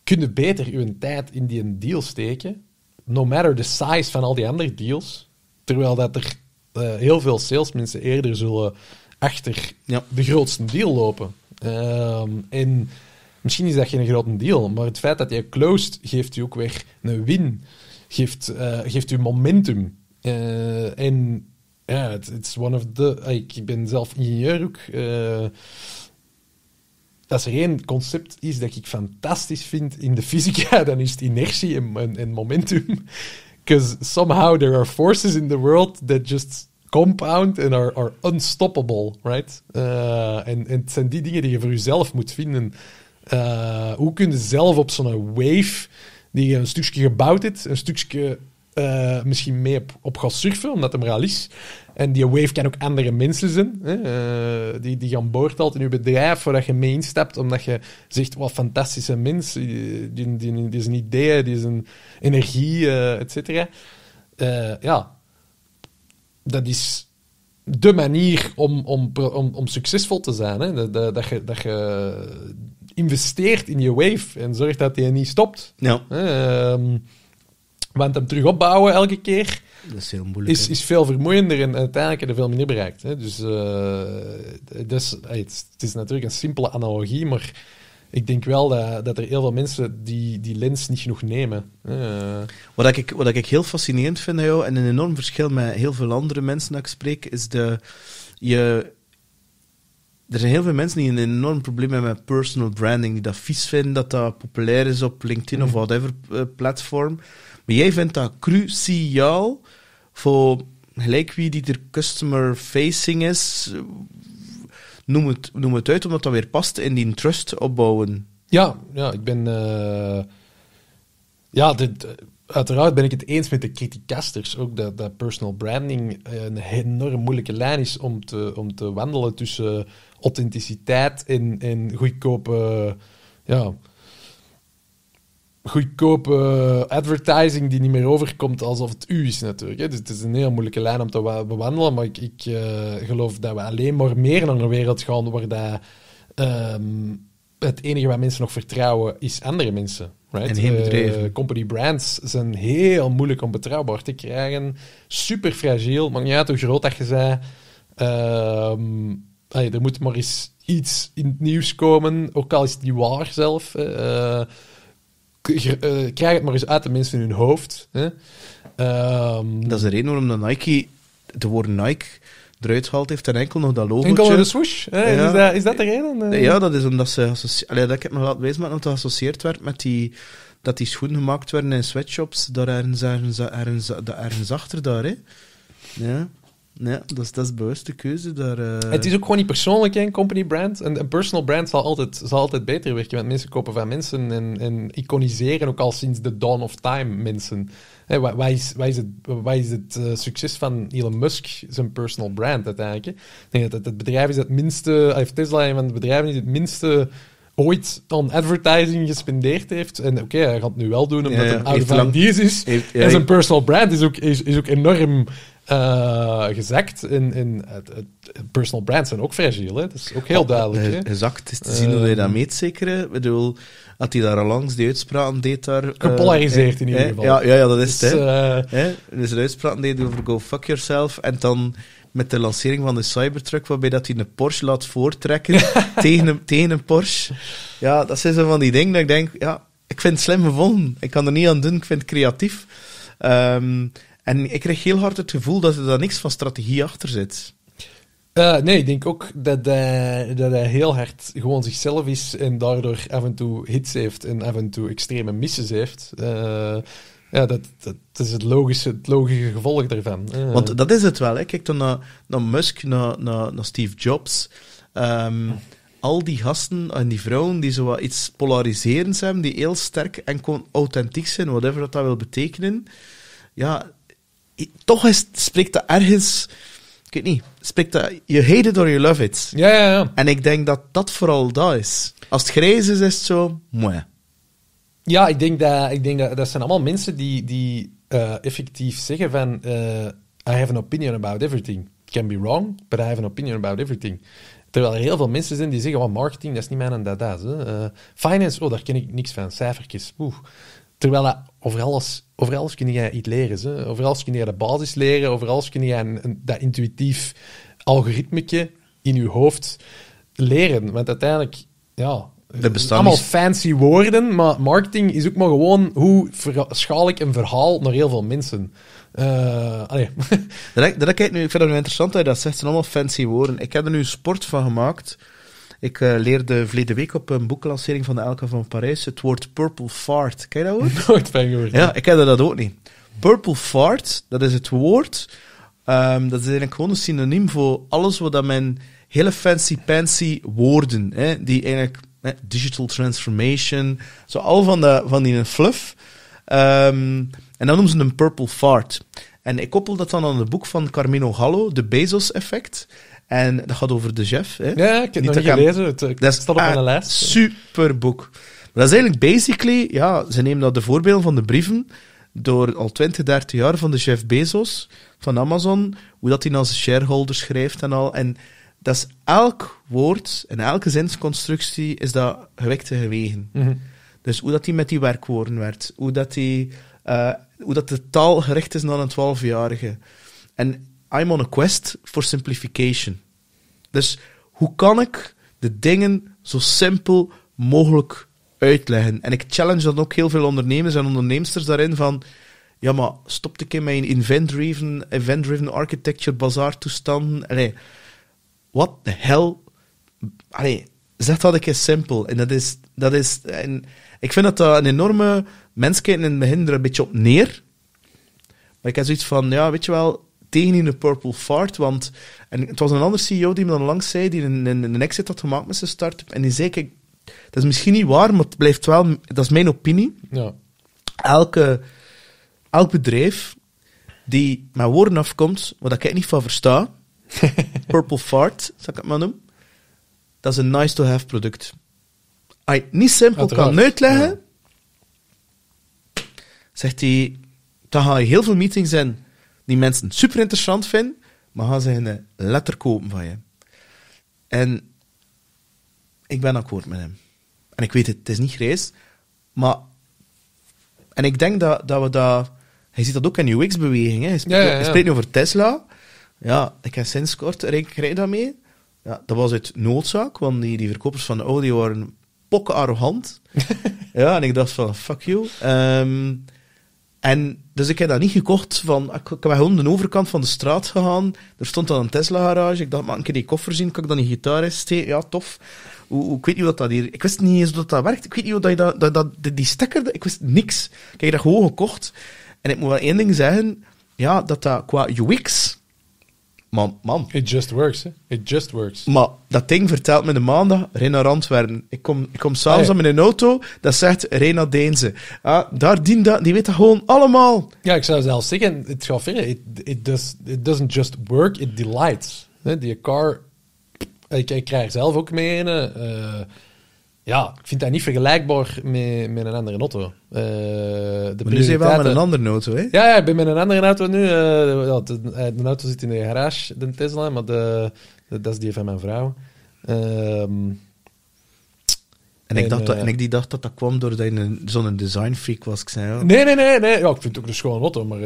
kun je beter je tijd in die deal steken, no matter the size van al die andere deals, terwijl dat er eh, heel veel salesmensen eerder zullen achter ja. de grootste deal lopen. Ehm, en misschien is dat geen grote deal, maar het feit dat jij closed geeft je ook weer een win, geeft, eh, geeft u momentum. Eh, en ja, het is one of the. Eh, ik ben zelf ingenieur ook. als er één concept is dat ik fantastisch vind in de fysica, [LAUGHS] dan is het inertie en, en momentum. Because somehow there are forces in the world that just compound en are, are unstoppable, right? Eh, en, en het zijn die dingen die je voor jezelf moet vinden. Eh, hoe kun je zelf op zo'n wave die je een stukje gebouwd hebt, een stukje eh, misschien mee op, op gaan surfen, omdat het al is. En die wave kan ook andere mensen zijn. Hè? die, die gaan boord altijd in je bedrijf voordat je mee instapt, omdat je zegt, wat fantastische mens, die, die, die, die is een idee, die is een energie, etc. et cetera. ja, dat is de manier om, om, om, om succesvol te zijn. Hè? Dat, dat, je, dat je investeert in je wave en zorgt dat hij niet stopt. Ja. Ehm, want hem terug opbouwen elke keer is, is, veel vermoeiender en uiteindelijk heb je veel minder bereikt. Hè? Dus uh, het is natuurlijk een simpele analogie, maar ik denk wel dat, dat er heel veel mensen die, die lens niet genoeg nemen. Wat, ik, ik heel fascinerend vind, jou, en een enorm verschil met heel veel andere mensen dat ik spreek, is de... Je, er zijn heel veel mensen die een enorm probleem hebben met personal branding, die dat vies vinden, dat dat populair is op LinkedIn of mhm. whatever eh, platform. Maar jij vindt dat cruciaal voor gelijk wie die er customer facing is, noem het, noem het uit, omdat dat weer past in die trust opbouwen. Ja, ja ik ben... Eh, ja, uiteraard ben ik het eens met de criticasters. Ook dat, dat personal branding eh, een enorm moeilijke lijn is om te, om te wandelen tussen authenticiteit en, en goedkope... ja, goedkope eh, advertising die niet meer overkomt alsof het u is natuurlijk. Hè. Dus het is een heel moeilijke lijn om te bewandelen, maar ik, ik eh, geloof dat we alleen maar meer naar een wereld gaan waar dat, ehm, het enige waar mensen nog vertrouwen is andere mensen. Right? En heel eh, company brands zijn heel moeilijk om betrouwbaar te krijgen. Super fragiel, maakt niet uit hoe groot dat je zei. Ehm, er moet maar eens iets in het nieuws komen, ook al is het niet waar zelf. Eh, krijg het maar eens uit, de mensen in hun hoofd. Hè? Ehm, dat is de reden waarom de Nike, de woord Nike eruit gehaald heeft en enkel nog dat logo. Enkel nog de swoosh. Is, dat, is, dat, de reden? Ja, dat is omdat ze... Allee, dat ik heb me laten wijsmaken dat het geassocieerd werd met die... Dat die schoenen gemaakt werden in sweatshops, daar ergens, ergens, ergens, ergens, ergens achter daar, hè. Ja. Ja, dus dat is bewuste keuze. Daar, eh, Het is ook gewoon niet persoonlijk, een company brand. Een, een, personal brand zal altijd, zal altijd beter werken, want mensen kopen van mensen en, en iconiseren ook al sinds de dawn of time mensen. Hey, is, is het, waar is het eh, succes van Elon Musk, zijn personal brand uiteindelijk? Ik denk dat het, bedrijf is het minste, of Tesla een van de bedrijven is het minste ooit aan advertising gespendeerd heeft. En oké, hij gaat het nu wel doen, omdat ja, een oude van is. en zijn personal brand is ook, is, is ook enorm eh, gezakt in, in personal brands zijn ook fragiel. Hè? Dat is ook heel oh, duidelijk. Hè? Gezakt is te zien hoe hij dat ehm, meet, zeker. Ik bedoel, had hij daar al langs die uitspraken deed daar... Gepolariseerd eh, in ieder geval. Ja, ja, ja dat is dus, het. Hè? dus een uitspraak deed over go fuck yourself en dan met de lancering van de Cybertruck, waarbij dat hij een Porsche laat voortrekken [LAUGHS] tegen, een, tegen een Porsche. Ja, dat zijn zo van die dingen dat ik denk, ja, ik vind het slim gevonden. Ik kan er niet aan doen, ik vind het creatief. Ehm, en ik kreeg heel hard het gevoel dat er daar niks van strategie achter zit. Eh, nee, ik denk ook dat eh, hij, dat heel hard gewoon zichzelf is en daardoor af en toe hits heeft en af en toe extreme misses heeft. Eh, ja, dat, dat, is het logische, het logische gevolg daarvan. Want dat is het wel. Hè. Kijk dan naar, Musk, naar, Steve Jobs. Ehm, al die gasten en die vrouwen die zo wat iets polariserends hebben, die heel sterk en gewoon authentiek zijn, whatever dat, dat wil betekenen. Ja, toch is, spreekt dat ergens, ik weet niet, spreekt dat, you hate it or you love it. Ja, ja, ja. En ik denk dat dat vooral dat is. Als het grijs is, is het zo, mooi. Ja, ik denk dat, ik denk dat, dat zijn allemaal mensen die, die eh, effectief zeggen van, eh, I have an opinion about everything. Can be wrong, but I have an opinion about everything. Terwijl er heel veel mensen zijn die zeggen, oh, marketing, dat is niet mijn en dat, dat. Eh, finance, oh, daar ken ik niks van. Cijfertjes, Terwijl dat over alles, over alles kun jij iets leren. Hè? Over alles kun je de basis leren. Over alles kun jij een, dat intuïtief algoritmetje in je hoofd leren. Want uiteindelijk, ja, allemaal fancy woorden, maar marketing is ook maar gewoon hoe schaal ik een verhaal naar heel veel mensen. Uh, allee. [LAUGHS] dat, dat, dat nu, ik vind dat nu interessant dat dat zegt. Het zijn allemaal fancy woorden. Ik heb er nu sport van gemaakt ik eh, leerde verleden week op een boeklancering van de Elke van Parijs het woord purple fart. Ken je dat woord? [LAUGHS] Nooit van Ja, ik ken dat ook niet. Purple fart, dat is het woord. Ehm, dat is eigenlijk gewoon een synoniem voor alles wat dat men hele fancy fancy woorden, hè, die eigenlijk hè, digital transformation, zo al van, de, van die fluff. Ehm, en dan noemen ze een purple fart. En ik koppel dat dan aan het boek van Carmino Gallo, De Bezos Effect. En dat gaat over de chef. Hè? Ja, ik heb het niet gelezen. Het, dat staat op mijn lijst. super boek. Maar dat is eigenlijk basically... Ja, ze nemen dat de voorbeelden van de brieven door al 20, 30 jaar van de chef Bezos van Amazon, hoe dat hij naar zijn shareholders schrijft en al. En dat is elk woord en elke zinsconstructie is dat gewikte gewegen. Mhm. Dus hoe dat hij met die werkwoorden werd, hoe dat, die, eh, hoe dat de taal gericht is naar een 12-jarige. En I'm on a quest for simplification. Dus hoe kan ik de dingen zo simpel mogelijk uitleggen? En ik challenge dan ook heel veel ondernemers en onderneemsters daarin van... Ja, maar stop ik in mijn event-driven event architecture bazaar toestanden? Allee, what the hell? Allee, zeg dat ik eens simpel. En dat is... Dat is en ik vind dat een enorme... Mensen kijken in er een beetje op neer. Maar ik heb zoiets van, ja, weet je wel tegen in de Purple Fart, want en het was een ander CEO die me dan langs zei, die een, exit had gemaakt met zijn start-up, en die zei, kijk, dat is misschien niet waar, maar het blijft wel, dat is mijn opinie. Ja. Elke, elk bedrijf die met woorden afkomt, wat ik niet van versta, [LAUGHS] Purple Fart, zal ik het maar noemen, dat is een nice-to-have product. Als je het niet simpel kan uitleggen, zegt hij, dan ga je heel veel meetings in die mensen super interessant vinden, maar gaan ze een letter kopen van je. En ik ben akkoord met hem. En ik weet het, het is niet grijs, maar... En ik denk dat, dat we dat... Hij ziet dat ook in UX-beweging. Hij, spreekt, ja, spreekt nu over Tesla. Ja, ik heb sinds kort rekening dat mee. Ja, dat was uit noodzaak, want die, die verkopers van de Audi waren pokken arrogant. [LAUGHS] ja, en ik dacht van, fuck you. Ehm, en dus ik heb dat niet gekocht. Van, ik, ben gewoon de overkant van de straat gegaan. Er stond dan een Tesla-garage. Ik dacht, maar een keer die koffer zien? Kan ik dan die gitaar steken? Ja, tof. Hoe, hoe, ik weet niet wat dat hier... Ik wist niet eens hoe dat werkt. Ik weet niet hoe dat, dat, dat, dat die stekker... Ik wist niks. Ik heb dat gewoon gekocht. En ik moet wel één ding zeggen. Ja, dat dat qua UX maar man. It just works, hè? It just works. Maar dat ding vertelt me de maandag, Rena Randwerden. Ik kom, ik kom s'avonds aan mijn auto, dat zegt Rena Deense. Ah, daar dien dat, die weet dat gewoon allemaal. Ja, ik zou zelfs zeggen, het gaat verder. It, it, does, it doesn't just work, it delights. Die car, ik, ik krijg zelf ook mee. Uh, ja, ik vind dat niet vergelijkbaar met, met een andere auto. Uh, de maar nu zit je wel met een andere auto, hè? Ja, ja, ik ben met een andere auto nu. Uh, de, eh, de, auto zit in de garage, de Tesla, maar de, dat is die van mijn vrouw. Ehm, en, ik dacht dat, en ik die dacht dat dat kwam doordat je zo'n design freak was. Ik zei, oh. Nee, nee, nee. nee. Ja, ik vind het ook een schone auto, maar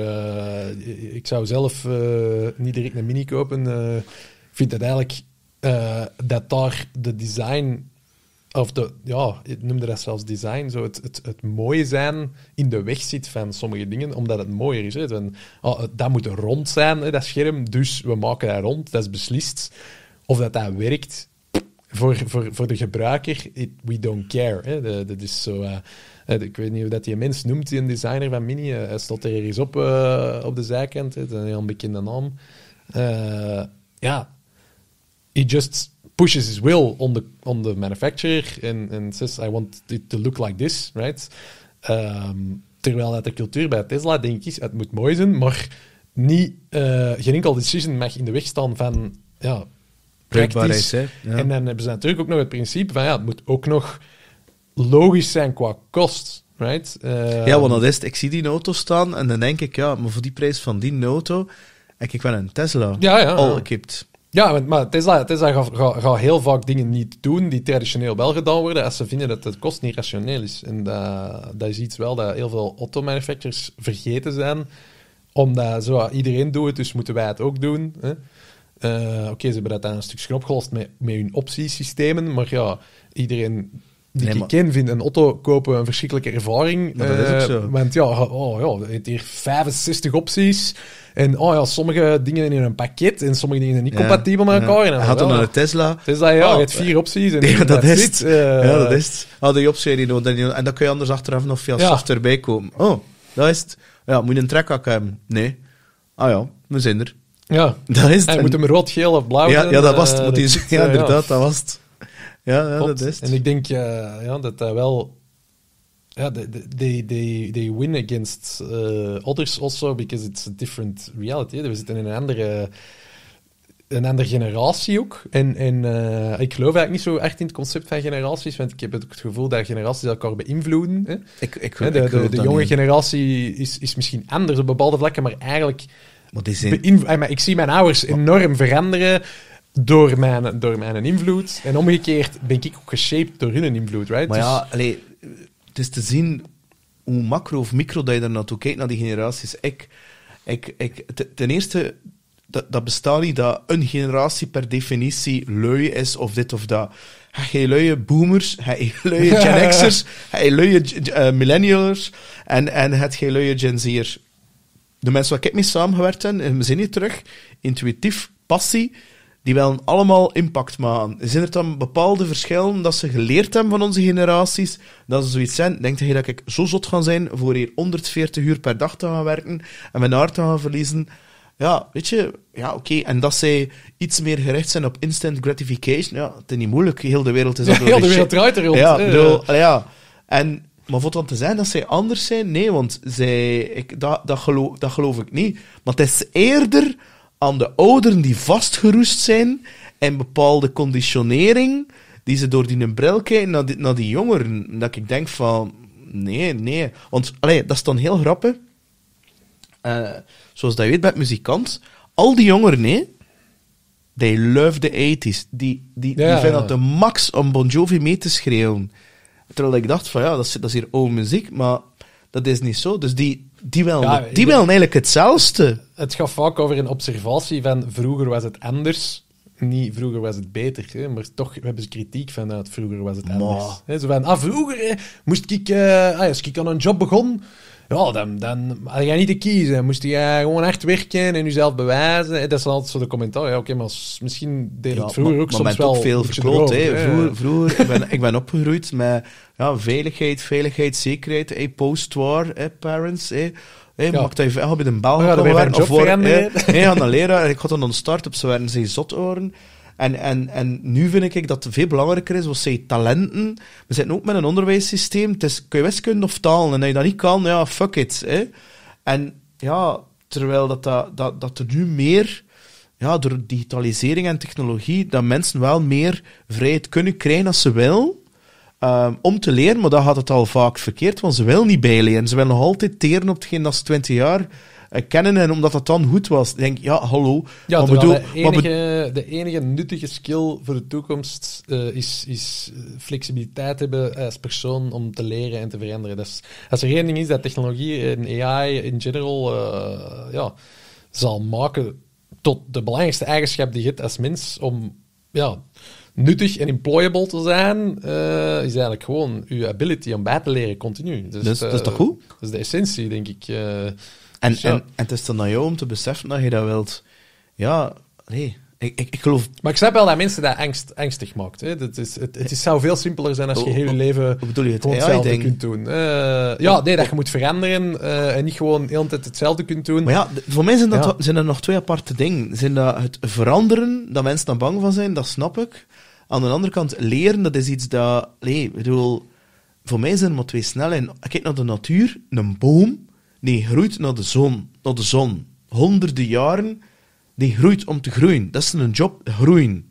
ik zou zelf niet direct een Mini kopen. ik vind dat eigenlijk dat daar de design of de, ja, ik noemde dat zelfs design, zo het, het, het mooi zijn in de weg zit van sommige dingen, omdat het mooier is. Hè. En, ah, dat moet rond zijn, hè, dat scherm, dus we maken dat rond, dat is beslist. Of dat dat werkt voor, voor, voor de gebruiker, we don't care. Hè. Dat, is zo... Eh, ik weet niet hoe dat die mens noemt, die een designer van Mini. Eh, hij stond er eens op, eh, op de zijkant. een heel bekende naam. ja, it just pushes his will on the on the manufacturer and, and says I want it to look like this, right? Um, terwijl dat de cultuur bij Tesla denk ik is, het moet mooi zijn, maar niet, uh, geen enkel decision mag in de weg staan van ja, praktisch. En dan hebben ze natuurlijk ook nog het principe van ja, het moet ook nog logisch zijn qua kost. Right? Ehm, ja, want dat is Ik zie die auto staan en dan denk ik, ja, maar voor die prijs van die auto heb ik wel een Tesla ja, ja, al ja, maar Tesla, gaat, heel vaak dingen niet doen die traditioneel wel gedaan worden, als ze vinden dat het kost niet rationeel is. En dat, dat is iets wel dat heel veel automanufacturers vergeten zijn, omdat zo, iedereen doet dus moeten wij het ook doen. Eh, oké, ze hebben dat dan een stukje opgelost met, met hun optiesystemen, maar ja, iedereen die ik ken vind een auto kopen een verschrikkelijke ervaring. Eh, want ja, oh, ja, het heeft hier 65 opties. En oh ja, sommige dingen in een pakket en sommige dingen niet compatibel met elkaar. Hij had dan een Tesla. Tesla, ja, oh, vier eh, opties. En [LAUGHS] eh, dat is het. ja, dat is het. Oh, die optie die nodig. En dan kun je anders achteraf nog via ja. software bijkomen. Oh, dat is het. Ja, moet je een trekhaak hebben? Nee. Ah ja, we zijn er. Ja. [LAUGHS] Dat is het. je moet hem rood, geel of blauw Ja, ja dat was het. moet ja, inderdaad, dat was het. Ja, ja dat is En ik denk eh, ja, dat dat wel ja, they, they, they, win against uh, others also because it's a different reality. We zitten in een andere, een andere generatie ook. En, en eh, ik geloof eigenlijk niet zo echt in het concept van generaties, want ik heb het gevoel dat generaties elkaar beïnvloeden. Ik, ik, de, de, jonge generatie is, is misschien anders op bepaalde vlakken, maar eigenlijk. Maar, zijn... Ah, ik zie mijn ouders enorm veranderen door mijn, door mijn invloed. En omgekeerd ben ik ook geshaped door hun invloed, right? Maar ja, dus- het is te zien hoe macro of micro dat je er naartoe kijkt, naar die generaties. Ik, ik, ik, ten eerste, dat, bestaat niet dat een generatie per definitie lui is of dit of dat. Hij luie boomers, hij luie Gen [LAUGHS] X'ers, hij luie uh, millennials en, en het geen luie Gen Z'ers. De mensen waar ik mee samengewerkt heb, in mijn eh, zin terug, intuïtief, passie, die wel allemaal impact maken. Zijn er dan bepaalde verschillen dat ze geleerd hebben van onze generaties? Dat ze zoiets zijn. Denkt hij dat ik zo zot ga zijn voor hier 140 uur per dag te gaan werken en mijn haar te gaan verliezen? Ja, weet je, ja, oké. En dat zij iets meer gericht zijn op instant gratification, ja, het is niet moeilijk. Heel de wereld is [LAUGHS] dat ja, Heel de wereld draait er Ja, ja. En, maar voor dan te zijn dat zij anders zijn, nee, want zij, ik, dat, dat, geloof, dat geloof ik niet. Maar het is eerder aan de ouderen die vastgeroest zijn en bepaalde conditionering die ze door die bril kijken naar die, naar die jongeren. Dat ik denk van, nee, nee. Want allee, dat is dan heel grappig. Eh, zoals dat je weet, bij muzikant, al die jongeren, nee, they love the 80s. Die, die, die vinden dat de max om Bon Jovi mee te schreeuwen. Terwijl ik dacht van, ja, dat is, dat is hier oude muziek, maar dat is niet zo. Dus die, die wel, die wel eigenlijk hetzelfde. Het gaat vaak over een observatie van vroeger was het anders. Niet vroeger was het beter, hè, maar toch hebben ze kritiek vanuit vroeger was het anders. Ze zo van, ah, vroeger moest ik, uh, ah, als ik aan een job begon, ja, dan, dan had jij niet te kiezen. Moest jij gewoon echt werken en jezelf bewijzen. Dat is altijd zo de commentaar. Ja, Oké, okay, maar misschien deed ja, het vroeger maar, ook maar soms wel... ook veel verkloot. Vroeger, [LAUGHS] vroeger ik, ben, ik ben opgegroeid met ja, veiligheid, veiligheid, zekerheid. Hey, Post-war, hey, parents. Hey. Hey, ja. Maakt dat even, oh, bij de bel ja, of voor, hey, nee, aan de leraar. Ik had dan een start-up, ze werden zijn zotoren. En, en, en nu vind ik dat het veel belangrijker is, wat zij talenten. We zitten ook met een onderwijssysteem. Het is, kun je wiskunde of taal? En als je dat niet kan, ja, fuck it. Hè? En ja, terwijl dat, dat, dat, er nu meer ja, door digitalisering en technologie, dat mensen wel meer vrijheid kunnen krijgen als ze willen ehm, om te leren, maar dat gaat het al vaak verkeerd, want ze willen niet bijleren. Ze willen nog altijd teren op hetgeen dat ze 20 jaar eh, kennen en omdat dat dan goed was. Ik denk, ja, hallo. Ja, maar bedoel, de, enige, de enige nuttige skill voor de toekomst eh, is, is eh, flexibiliteit hebben als persoon om te leren en te veranderen. Dus als er één ding is dat technologie en AI in general ja, zal maken tot de belangrijkste eigenschap die je hebt als mens om ja, nuttig en employable te zijn, is eigenlijk gewoon je ability om bij te leren continu. Dus, dus-, dus dat is toch goed? Dat is de essentie, denk ik. En, en, het is dan aan jou om te beseffen dat je dat wilt. Ja, nee. Ik, ik, ik geloof... Maar ik snap wel dat mensen dat angst, angstig maakt. Hè. Dat is, het, het is, zou veel simpeler zijn als je o, heel je leven bedoel je het hetzelfde ding? kunt doen. Eh, ja, nee, dat je moet veranderen eh, en niet gewoon de hele tijd hetzelfde kunt doen. Maar ja, voor mij zijn, dat, zijn er nog twee aparte dingen. Zijn dat het veranderen, dat mensen daar bang van zijn, dat snap ik. Aan de andere kant, leren, dat is iets dat... Nee, ik bedoel, voor mij zijn er maar twee snelheden. Kijk naar de natuur, een boom die groeit naar de zon. Naar de zon. Honderden jaren, die groeit om te groeien. Dat is een job, groeien.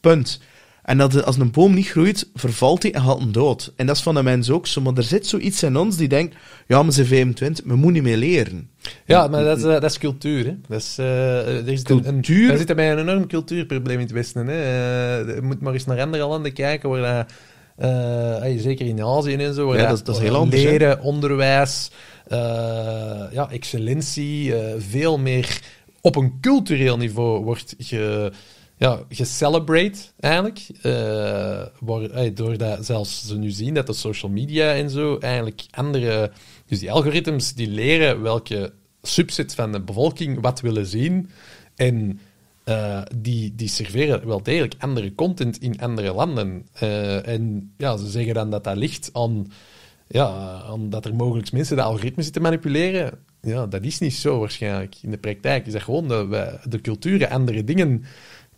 Punt. En als een boom niet groeit, vervalt hij en gaat hem dood. En dat is van de mens ook zo. Maar er zit zoiets in ons die denkt, ja, maar ze 25, we moeten niet meer leren. Ja, maar dat is, eh, dat is cultuur. Dat is, eh, er zit cultuur? Een, daar zit bij een enorm cultuurprobleem in het Westen. Hè. je eh, moet maar eens naar andere landen kijken waar dat... zeker in Azië en zo. Ja, dat, is heel anders. Leren, onderwijs, eh, ja, excellentie, eh, veel meer op een cultureel niveau wordt ge, ja, gecelebrate eigenlijk. Uh, waar, doordat zelfs ze nu zien dat de social media en zo eigenlijk andere... Dus die algoritmes die leren welke subset van de bevolking wat willen zien. En die, die serveren wel degelijk andere content in andere landen. en ja, ze zeggen dan dat dat ligt aan ja, omdat er mogelijk mensen de algoritme zitten manipuleren. Ja, dat is niet zo waarschijnlijk. In de praktijk is dat gewoon dat we de culturen andere dingen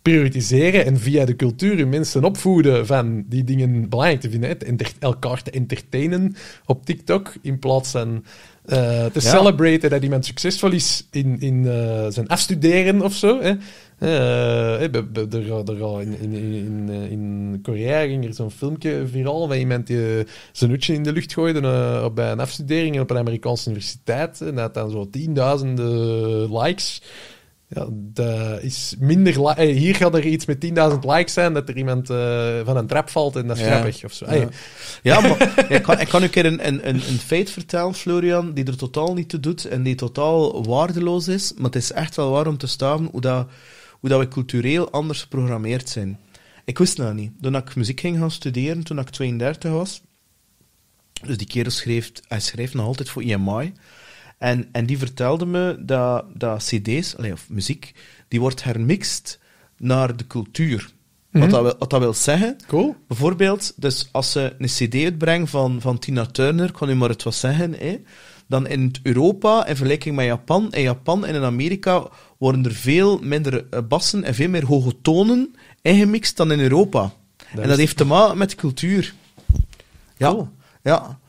prioritiseren en via de cultuur mensen opvoeden van die dingen belangrijk te vinden. En elkaar te entertainen op TikTok in plaats van eh, te celebreren dat iemand succesvol is in, in eh, zijn afstuderen of zo. Hè. Uh, in, in, in, in Korea eh, ging er zo'n filmpje viraal waar iemand die eh, zijn hoedje in de lucht gooide uh, bij een afstudering op een Amerikaanse universiteit. En dat dan zo tienduizenden likes. Ja, dat is minder hier gaat er iets met 10.000 likes zijn dat er iemand van een trap valt en dat is ja. grappig of zo. Ja, ja maar [LAUGHS] ik, kan, ik kan een keer een, een, een, feit vertellen, Florian, die er totaal niet toe doet en die totaal waardeloos is. Maar het is echt wel waar om te staan hoe dat hoe dat we cultureel anders geprogrammeerd zijn. Ik wist dat niet. Toen ik muziek ging gaan studeren, toen ik 32 was, dus die kerel schreef, hij schreef nog altijd voor EMI, en, en die vertelde me dat, dat cd's, of muziek, die wordt hermixt naar de cultuur. Wat mhm. dat, wil, dat wil, zeggen. Cool. Bijvoorbeeld, dus als ze een CD uitbrengen van, van Tina Turner, kon u maar het wat zeggen, hè, dan in Europa, in vergelijking met Japan, in Japan en in Amerika worden er veel minder eh, bassen en veel meer hoge tonen ingemixt dan in Europa. en dat heeft te maken met cultuur. Ja, ja.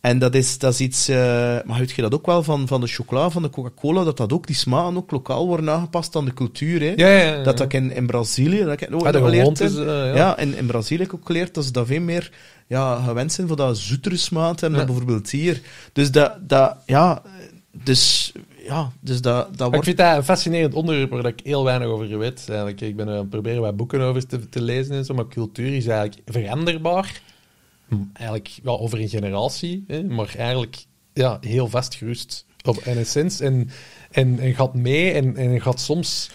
En dat is, dat iets, eh, maar weet je dat ook wel van, van de chocola, van de Coca-Cola, dat dat ook, die smaken ook lokaal worden aangepast aan de cultuur. Hè? Ja, ja, dat dat in, in Brazilië, dat ik ah, ook geleerd eh, ja, in, Brazilië heb ik ook geleerd dat ze dat veel meer ja, gewend zijn voor dat zoetere smaak hebben bijvoorbeeld hier. Dus dat, dat ja, dus ja, dus dat, dat wordt... Ik vind dat een fascinerend onderwerp waar ik heel weinig over weet. Eigenlijk, ik ben eh, proberen wat boeken over te, te, lezen en zo, maar cultuur is eigenlijk veranderbaar. Hm, eigenlijk wel over een generatie, hè, maar eigenlijk ja, heel vastgerust op, En, en, en gaat mee en, en gaat soms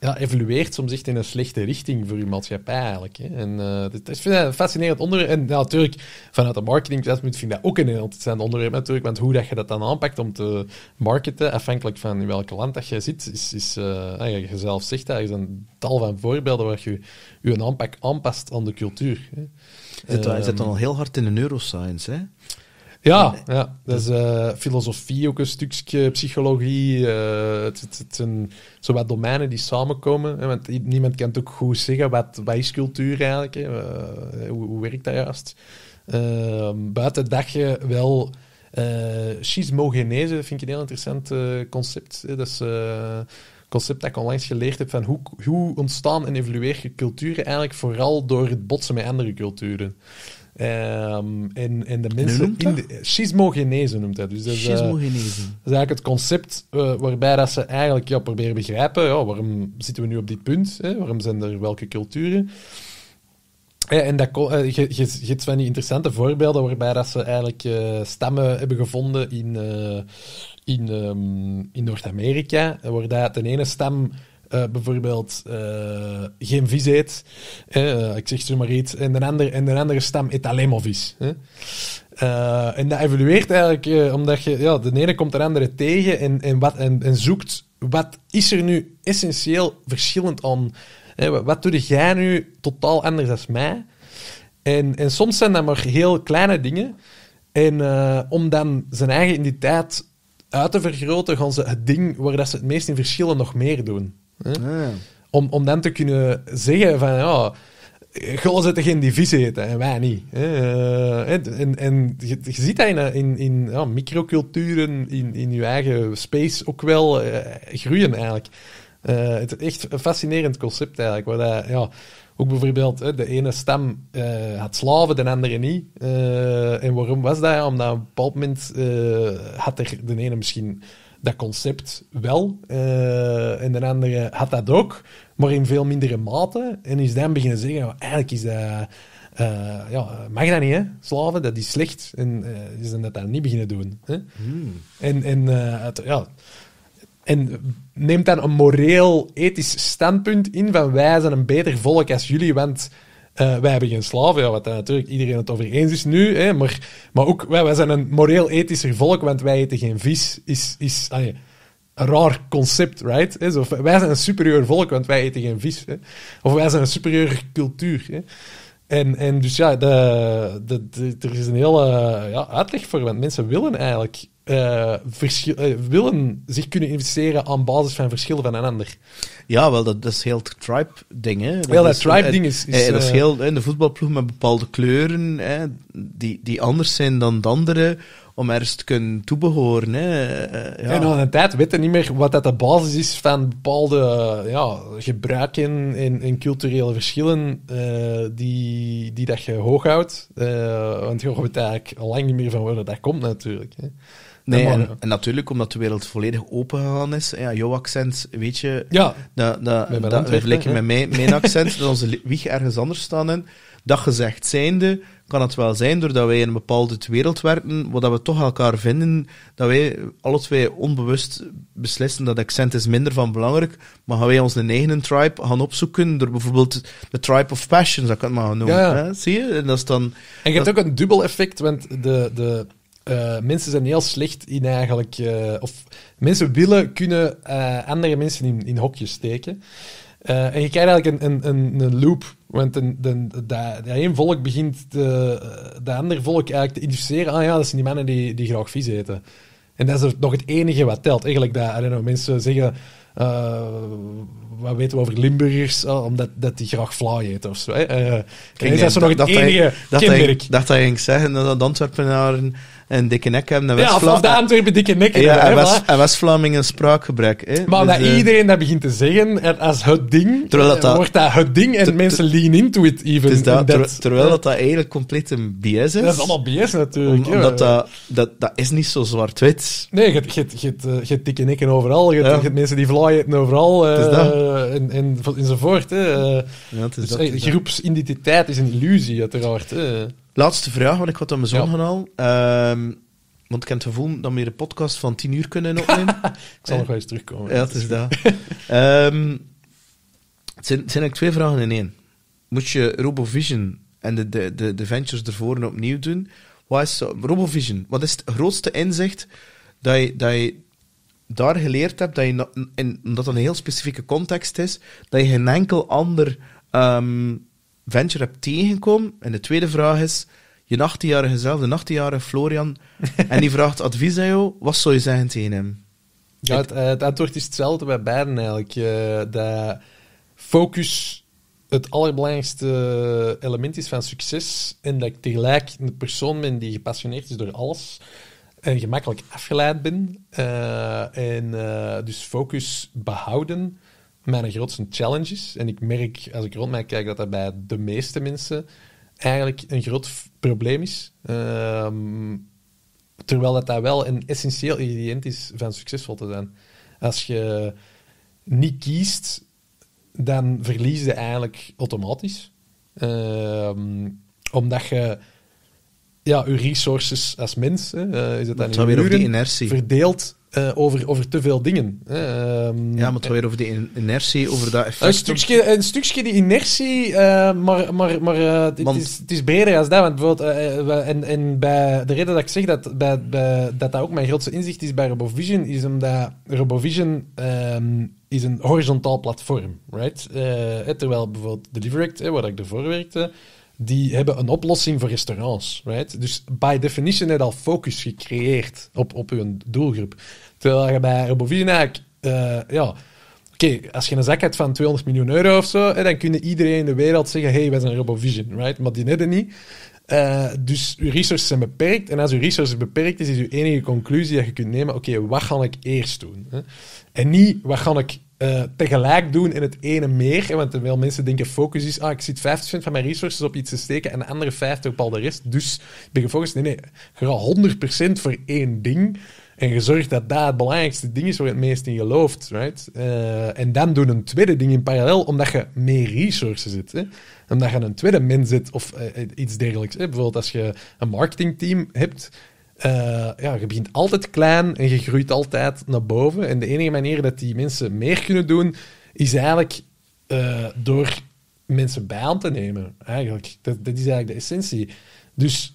ja, evolueert soms echt in een slechte richting voor je maatschappij eigenlijk. Hè. En uh, eh, is een fascinerend onderwerp. En natuurlijk, vanuit de marketing vind ik dat ook een heel interessant onderwerp natuurlijk. Want hoe dat je dat dan aanpakt om te marketen, afhankelijk van in welk land dat je zit, is, is uh, je zelf zegt dat, er zijn tal van voorbeelden waar je je aanpak aanpast aan de cultuur. Hè. Zit, zit ehm, dan al heel hard in de neuroscience, hè? Ja, ja. dat is eh, filosofie, ook een stukje psychologie. Eh, het, het, zijn zo wat domeinen die samenkomen. Hè, want niemand kan ook goed zeggen, wat, wat is cultuur eigenlijk? Eh, hoe, hoe, werkt dat juist? Ehm, buiten dat je wel... schismogenese vind ik een heel interessant concept. Hè? Dat is concept dat ik onlangs geleerd heb van hoe, hoe ontstaan en evolueer je culturen eigenlijk vooral door het botsen met andere culturen en, ehm, de mensen. In noemt dat. Dus dat is, eh, eigenlijk het concept eh, waarbij dat ze eigenlijk ja, proberen begrijpen ja, waarom zitten we nu op dit punt, hè? waarom zijn er welke culturen. Eh, en dat, je, je, hebt van die interessante voorbeelden waarbij dat ze eigenlijk stammen hebben gevonden in, in, ehm, in Noord-Amerika, waar dat de ene stam eh, bijvoorbeeld eh, geen vis eet, eh, ik zeg zo maar iets, en de andere, andere stam eet alleen maar vis. en dat evolueert eigenlijk omdat je, ja, de ene komt de andere tegen en, en, wat, en, en zoekt wat is er nu essentieel verschillend aan. Hè, wat, doe jij nu totaal anders dan mij? En, en soms zijn dat maar heel kleine dingen. En om dan zijn eigen identiteit uit te vergroten, gaan ze het ding waar dat ze het meest in verschillen nog meer doen. Om, om dan te kunnen zeggen van ja, Goal zitten er in eten en wij niet. Eh, en, en je, ziet dat in, in, in ja, microculturen, in, in je eigen space ook wel eh, groeien eigenlijk. Eh, het is echt een fascinerend concept eigenlijk. Waar ja, ook bijvoorbeeld de ene stam had slaven, de andere niet. en waarom was dat? Omdat op een bepaald moment had er de ene misschien dat concept wel. Eh, en de andere had dat ook, maar in veel mindere mate. En is dan beginnen zeggen, eigenlijk is dat... Eh, ja, mag dat niet, hè? Slaven, dat is slecht. En uh, is dan dat niet beginnen doen. Hè? Hmm. En, en, ja. en neemt dan een moreel-ethisch standpunt in van wij zijn een beter volk als jullie, want uh, wij hebben geen slaven, ja, wat eh, natuurlijk iedereen het over eens is nu. Hè, maar, maar ook, wij, wij zijn een moreel-ethischer volk, want wij eten geen vis. Is, is een raar concept, right? Hè, wij zijn een superieur volk, want wij eten geen vis. Hè. Of wij zijn een superieure cultuur. Hè. En, en dus ja, de, de, de, er is een hele eh, ja, uitleg voor, want mensen willen eigenlijk uh, willen zich kunnen investeren aan basis van verschillen van een ander. Ja, wel, dat, is heel het tribe-ding. Wel, dat, ja, dat tribe-ding is... Eh, is, dat is heel, in de voetbalploeg met bepaalde kleuren hè, die, die anders zijn dan de anderen, om ergens te kunnen toebehoren. Hè. ja. En aan een tijd weten niet meer wat dat de basis is van bepaalde ja, gebruiken en, en culturele verschillen die, die dat je hoog houdt. want je hoort eigenlijk lang niet meer van waar dat komt natuurlijk. Hè. Nee, en, natuurlijk omdat de wereld volledig open gegaan is. Ja, jouw accent, weet je, ja, dat, dat, met met mijn, accent, [LAUGHS] dat onze wieg ergens anders staan in. Dat gezegd zijnde, kan het wel zijn, doordat wij in een bepaalde wereld werken, wat we toch elkaar vinden, dat wij alle twee onbewust beslissen dat accent is minder van belangrijk, maar gaan wij ons de eigen tribe gaan opzoeken door bijvoorbeeld de tribe of passions, dat ik het maar noemen. Ja, Hè? Zie je? En dat is dan... En je hebt ook een dubbel effect, want de... de eh, mensen zijn heel slecht in eigenlijk. Eh, of mensen willen kunnen eh, andere mensen in, in hokjes steken. en je krijgt eigenlijk een, een, een loop. Want een, de, dat één volk begint de, de andere volk eigenlijk te identificeren. Ah ja, dat zijn die mannen die, die graag vies eten. En dat is nog het enige wat telt. Eigenlijk dat mensen zeggen. Uh, wat weten we over Limburgers? Ah, omdat dat die graag vla eten of zo. dat is nog het enige dat kenmerk. Hij, dat hij ging zeggen dat Antwerpenaren en dikke nek hebben. En West ja, of de Antwerpen dikke nek hebben. Ja, en, West, en West-Vlamingen spraakgebrek. Hè. Maar dus, dat eh, iedereen dat begint te zeggen als het ding, eh, dat, wordt dat het ding en mensen lean into it even. dat, terwijl dat, dat eigenlijk compleet een BS is. Dat is allemaal BS natuurlijk. omdat dat, dat, dat is niet zo zwart-wit. Nee, je hebt eh, dikke nekken overal, je hebt mensen die vlaaien overal en, en, enzovoort. Hè. Ja, dus, is dat, groepsidentiteit is een illusie, uiteraard. Hè. Laatste vraag, want ik had aan mijn zoon al, ehm, want ik heb het gevoel dat we de podcast van 10 uur kunnen opnemen. [LAUGHS] ik zal eh? nog wel eens terugkomen. Ja, het is dat. Ehm, zijn, het zijn eigenlijk twee vragen in één. Moet je RoboVision en de, de, de, ventures ervoor opnieuw doen? Wat is, RoboVision, wat is het grootste inzicht dat je, dat je daar geleerd hebt, dat je, en omdat dat een heel specifieke context is, dat je geen enkel ander ehm, venture hebt tegengekomen. En de tweede vraag is, je 18-jarige zelf, de 18-jarige Florian, [LAUGHS] en die vraagt advies aan jou, wat zou je zeggen tegen hem? Ja, eh, het, antwoord is hetzelfde bij beiden eigenlijk. dat focus het allerbelangrijkste element is van succes en dat ik tegelijk een persoon ben die gepassioneerd is door alles en gemakkelijk afgeleid ben. Eh, en eh, dus focus behouden mijn grootste challenges En ik merk als ik rond mij kijk dat dat bij de meeste mensen eigenlijk een groot probleem is. Ehm, terwijl dat, wel een essentieel ingrediënt is van succesvol te zijn. Als je niet kiest, dan verlies je eigenlijk automatisch. Ehm, omdat je ja, je resources als mens, verdeelt. Eh, is het dan verdeeld eh, over, over te veel dingen. Ehm, ja, maar het weer over die inertie, over dat effect. Een stukje, een stukje die inertie, eh, maar, maar, maar eh, het, is, het is breder als dat. Want bijvoorbeeld, en, bij de reden dat ik zeg dat bij, bij, dat, ook mijn grootste inzicht is bij RoboVision, is omdat RoboVision ehm, is een horizontaal platform, right? terwijl bijvoorbeeld Deliveract, eh, waar ik ervoor werkte, die hebben een oplossing voor restaurants. Right? Dus by definition net al focus gecreëerd op, op hun doelgroep. Terwijl je bij Robovision uh, eh, ja... Oké, als je een zak hebt van 200 miljoen euro of zo, dan kunnen iedereen in de wereld zeggen, hey, wij zijn RoboVision, right? Maar die netten niet. Eh, dus je resources zijn beperkt. En als je resources beperkt is, is je enige conclusie dat je kunt nemen, oké, wat ga ik eerst doen? En niet, wat ga ik eh, tegelijk doen in het ene meer. Want terwijl mensen denken, focus is, ah, ik zit 50% van mijn resources op iets te steken en de andere 50% op al de rest. Dus ik ben gefocust. Nee, nee, gewoon 100% voor één ding. En je zorgt dat dat het belangrijkste ding is waar je het meest in gelooft. Right? Eh, en dan doen een tweede ding in parallel, omdat je meer resources hebt. Hè? Omdat je een tweede mens zit of eh, eh, iets dergelijks. Bijvoorbeeld als je een marketingteam hebt. ja, je begint altijd klein en je groeit altijd naar boven. En de enige manier dat die mensen meer kunnen doen, is eigenlijk door mensen bij aan te nemen. Eigenlijk. Dat, dat is eigenlijk de essentie. Dus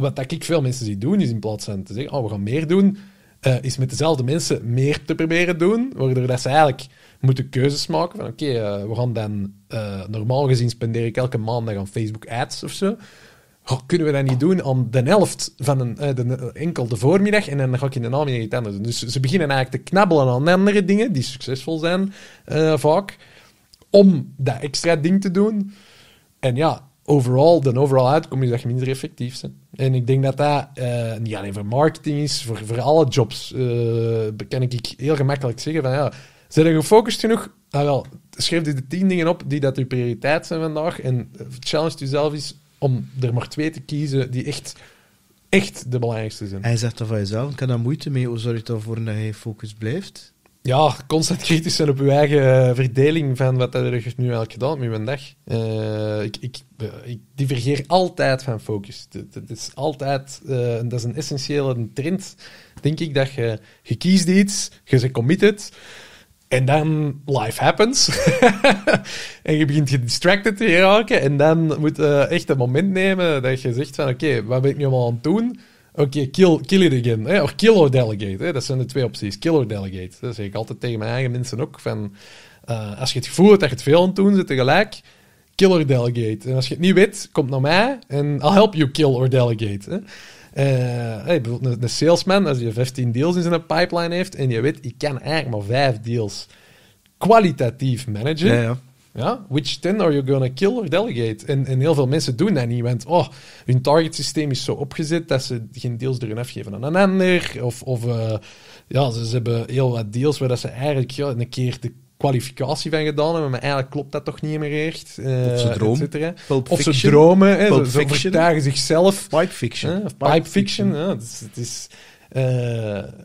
wat dat ik veel mensen zie doen, is in plaats van te zeggen, oh, we gaan meer doen, eh, is met dezelfde mensen meer te proberen doen, waardoor dat ze eigenlijk moeten keuzes maken van, oké, eh, we gaan dan, eh, normaal gezien spendeer ik elke maandag aan Facebook ads of zo, kunnen we dat niet doen aan de helft van een, de, enkel de voormiddag en dan ga ik in de namiddag iets anders doen. Dus ze beginnen eigenlijk te knabbelen aan andere dingen die succesvol zijn, vaak, om dat extra ding te doen. En ja, overall, dan overall uitkom is dat je minder effectief bent. En ik denk dat dat eh, niet alleen voor marketing is, voor, voor alle jobs uh, kan ik heel gemakkelijk zeggen van ja, zijn er gefocust genoeg? Nou wel, schrijf de tien dingen op die dat je prioriteit zijn vandaag en challenge jezelf eens om er maar twee te kiezen die echt, echt de belangrijkste zijn. Hij zegt dat van jezelf, ik heb daar moeite mee, hoe zorg je ervoor dat hij focus blijft? ja, constant kritisch zijn op uw eigen eh, verdeling van wat er dus nu eigenlijk gedaan met mijn dag. Eh, ik, ik, eh, ik divergeer altijd van focus. Dat, is altijd, dat is een essentiële trend, denk ik, dat je, je kiest iets, je bent committed, en dan life happens. [LAUGHS] en je begint gedistracted te raken, en dan moet je echt een moment nemen dat je zegt van, oké, wat ben ik nu allemaal aan het doen? Oké, kill, kill it again. Of kill or delegate. Hè? Dat zijn de twee opties. Kill or delegate. Dat zeg ik altijd tegen mijn eigen mensen ook. Van, eh, als je het gevoel hebt dat je het veel aan het doen zit tegelijk, kill or delegate. En als je het niet weet, kom naar mij en I'll help you kill or delegate. Hè? Eh, hey, bijvoorbeeld een, salesman, als je 15 deals in zijn pipeline heeft en je weet, ik kan eigenlijk maar 5 deals kwalitatief managen. Ja, ja ja? Which 10 are you gonna kill or delegate? En, en heel veel mensen doen dat niet, want oh, hun target systeem is zo opgezet dat ze geen deals erin afgeven aan een ander. Of, of eh, ja, ze, ze, hebben heel wat deals waar dat ze eigenlijk ja, een keer de kwalificatie van gedaan hebben, maar eigenlijk klopt dat toch niet meer echt. Eh, of ze dromen. Of ze dromen, hè, ze, ze zichzelf. Pipe fiction. Eh, pipe, fiction. Ja, dus het is...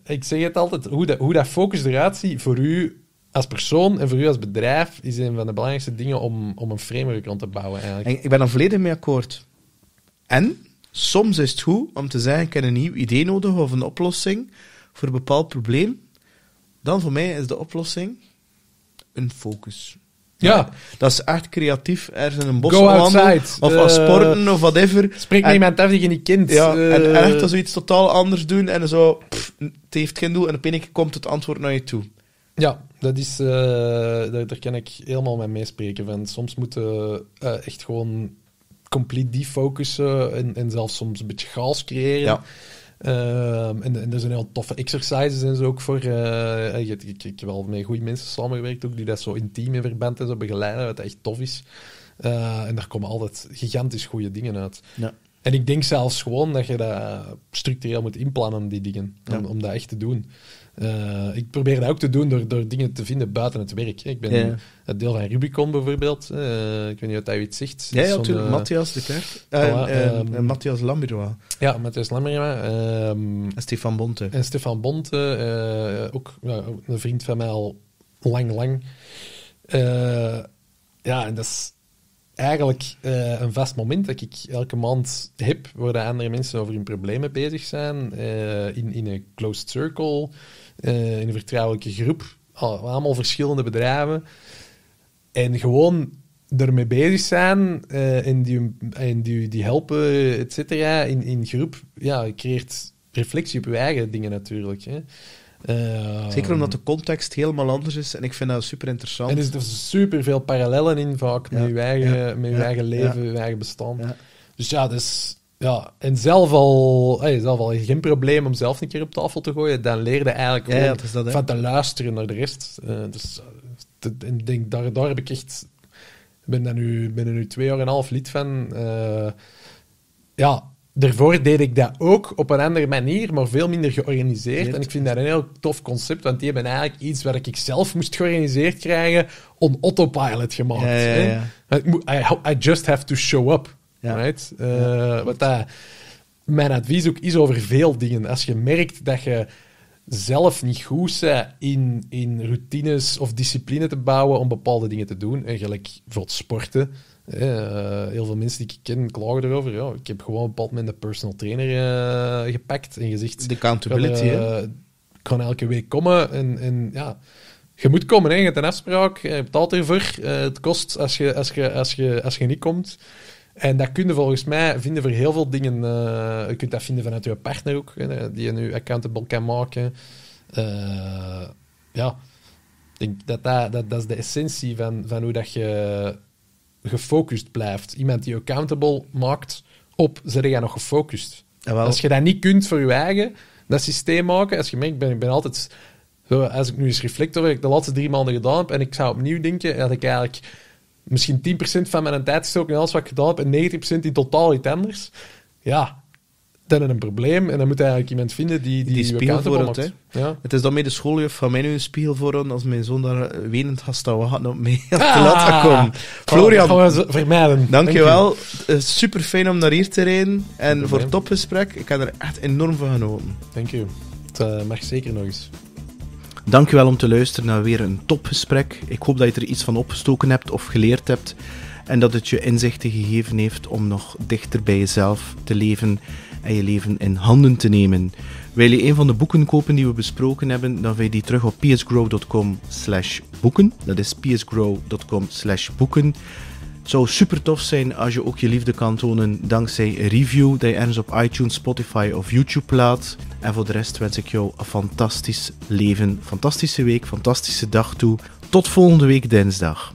ik zeg het altijd, hoe dat, hoe dat focus eruit ziet voor u als persoon en voor u als bedrijf is een van de belangrijkste dingen om, om een framework rond te bouwen. Eigenlijk. En ik ben er volledig mee akkoord. En soms is het goed om te zeggen: ik heb een nieuw idee nodig of een oplossing voor een bepaald probleem. Dan voor mij is de oplossing een focus. Ja. Dat is echt creatief. Er is een bos wandelen, of als eh, sporten, of whatever. Spreek met iemand af die je niet kent. Ja, en echt eh. als we iets totaal anders doen en zo, het heeft geen doel, en keer komt het antwoord naar je toe. Ja. Dat is, eh, daar, kan ik helemaal mee meespreken. Van. Soms moeten eh, eh, echt gewoon compleet defocussen en, en zelfs soms een beetje chaos creëren. Ehm, en, er zijn heel toffe exercises en zo ook voor. ik, ik, ik heb wel met goede mensen samengewerkt ook, die dat zo intiem in verband en zo begeleiden, wat echt tof is. en daar komen altijd gigantisch goede dingen uit. Ja. En ik denk zelfs gewoon dat je dat structureel moet inplannen, die dingen, om, om dat echt te doen. Eh, ik probeer dat ook te doen door, door dingen te vinden buiten het werk. Ik ben het deel van Rubicon bijvoorbeeld. Eh, ik weet niet of hij iets zegt. Ja, natuurlijk. Eh, Matthias de en ehm, Matthias Lambroa. Ja, Matthias Lambroa. Ehm, en Stefan Bonte. En Stefan Bonte, ook een vriend van mij al lang, lang. ja, en dat is eigenlijk een vast moment dat ik elke maand heb waar andere mensen over hun problemen bezig zijn. in, in een closed circle. Eh, in een vertrouwelijke groep. Allemaal verschillende bedrijven. En gewoon ermee bezig zijn eh, en, die, die, die helpen, et cetera, in, in groep, ja, creëert reflectie op je eigen dingen natuurlijk. Hè. Eh, Zeker omdat de context helemaal anders is en ik vind dat super interessant. En er zitten super veel parallellen in vaak met je eigen, met eigen leven, je eigen bestand. Dus ja, dat is ja, en zelf al, hey, zelf al geen probleem om zelf een keer op tafel te gooien. Dan leerde eigenlijk ja, van te luisteren naar de rest. Eh, dus ik denk, daar, daar heb ik echt... ben dan nu, ben er nu twee jaar en een half lid van. Eh, ja, daarvoor deed ik dat ook op een andere manier, maar veel minder georganiseerd. En ik vind dat een heel tof concept, want die hebben eigenlijk iets waar ik zelf moest georganiseerd krijgen, on autopilot gemaakt. Ja, ja, ja. I just have to show up. Ja. Eh, wat dat, mijn advies ook is over veel dingen. Als je merkt dat je zelf niet goed bent in, in routines of discipline te bouwen om bepaalde dingen te doen, eh, gelijk bijvoorbeeld sporten. Eh, heel veel mensen die ik ken klagen erover. Ja, ik heb gewoon een bepaald moment een personal trainer gepakt en gezegd... De accountability, Ik kan, elke week komen en, en ja je moet komen, hè. je hebt een afspraak, je betaalt ervoor. het kost als je, als, je, als, je, als je niet komt. En dat kun je volgens mij vinden voor heel veel dingen. Uh, je kunt dat vinden vanuit je partner ook, hè, die je nu accountable kan maken. Eh, ja, ik denk dat dat, dat is de essentie van, van hoe dat je gefocust blijft. Iemand die je accountable maakt op, zijn jij nog gefocust? Jawel. Als je dat niet kunt voor je eigen, dat systeem maken, als je merkt, ik ben, altijd... als ik nu eens reflecteer, ik de laatste drie maanden gedaan heb en ik zou opnieuw denken, dat ik eigenlijk misschien 10% van mijn tijd gestoken alles wat ik gedaan heb en 90% die totaal iets anders. Ja, dan een probleem en dan moet eigenlijk iemand vinden die die, die spiegel voor ons, het, ja. het is dan mee de schooljuf van mij nu een spiegel voor ons als mijn zoon daar eh, wenend gaat staan wat op mij meer te laat ah. komen. Florian, gaan we vermijden. Dankjewel. Eh, Super fijn om naar hier te rijden en voor het topgesprek. Ik heb er echt enorm van genoten. Dank je. Het eh, mag zeker nog eens. Dankjewel om te luisteren naar weer een topgesprek. Ik hoop dat je er iets van opgestoken hebt of geleerd hebt. En dat het je inzichten gegeven heeft om nog dichter bij jezelf te leven en je leven in handen te nemen. Wil je een van de boeken kopen die we besproken hebben, dan vind je die terug op psgrow.com boeken. Dat is psgrow.com boeken zou super tof zijn als je ook je liefde kan tonen dankzij een review die je ergens op iTunes, Spotify of YouTube plaat. En voor de rest wens ik jou een fantastisch leven, fantastische week, fantastische dag toe. Tot volgende week dinsdag.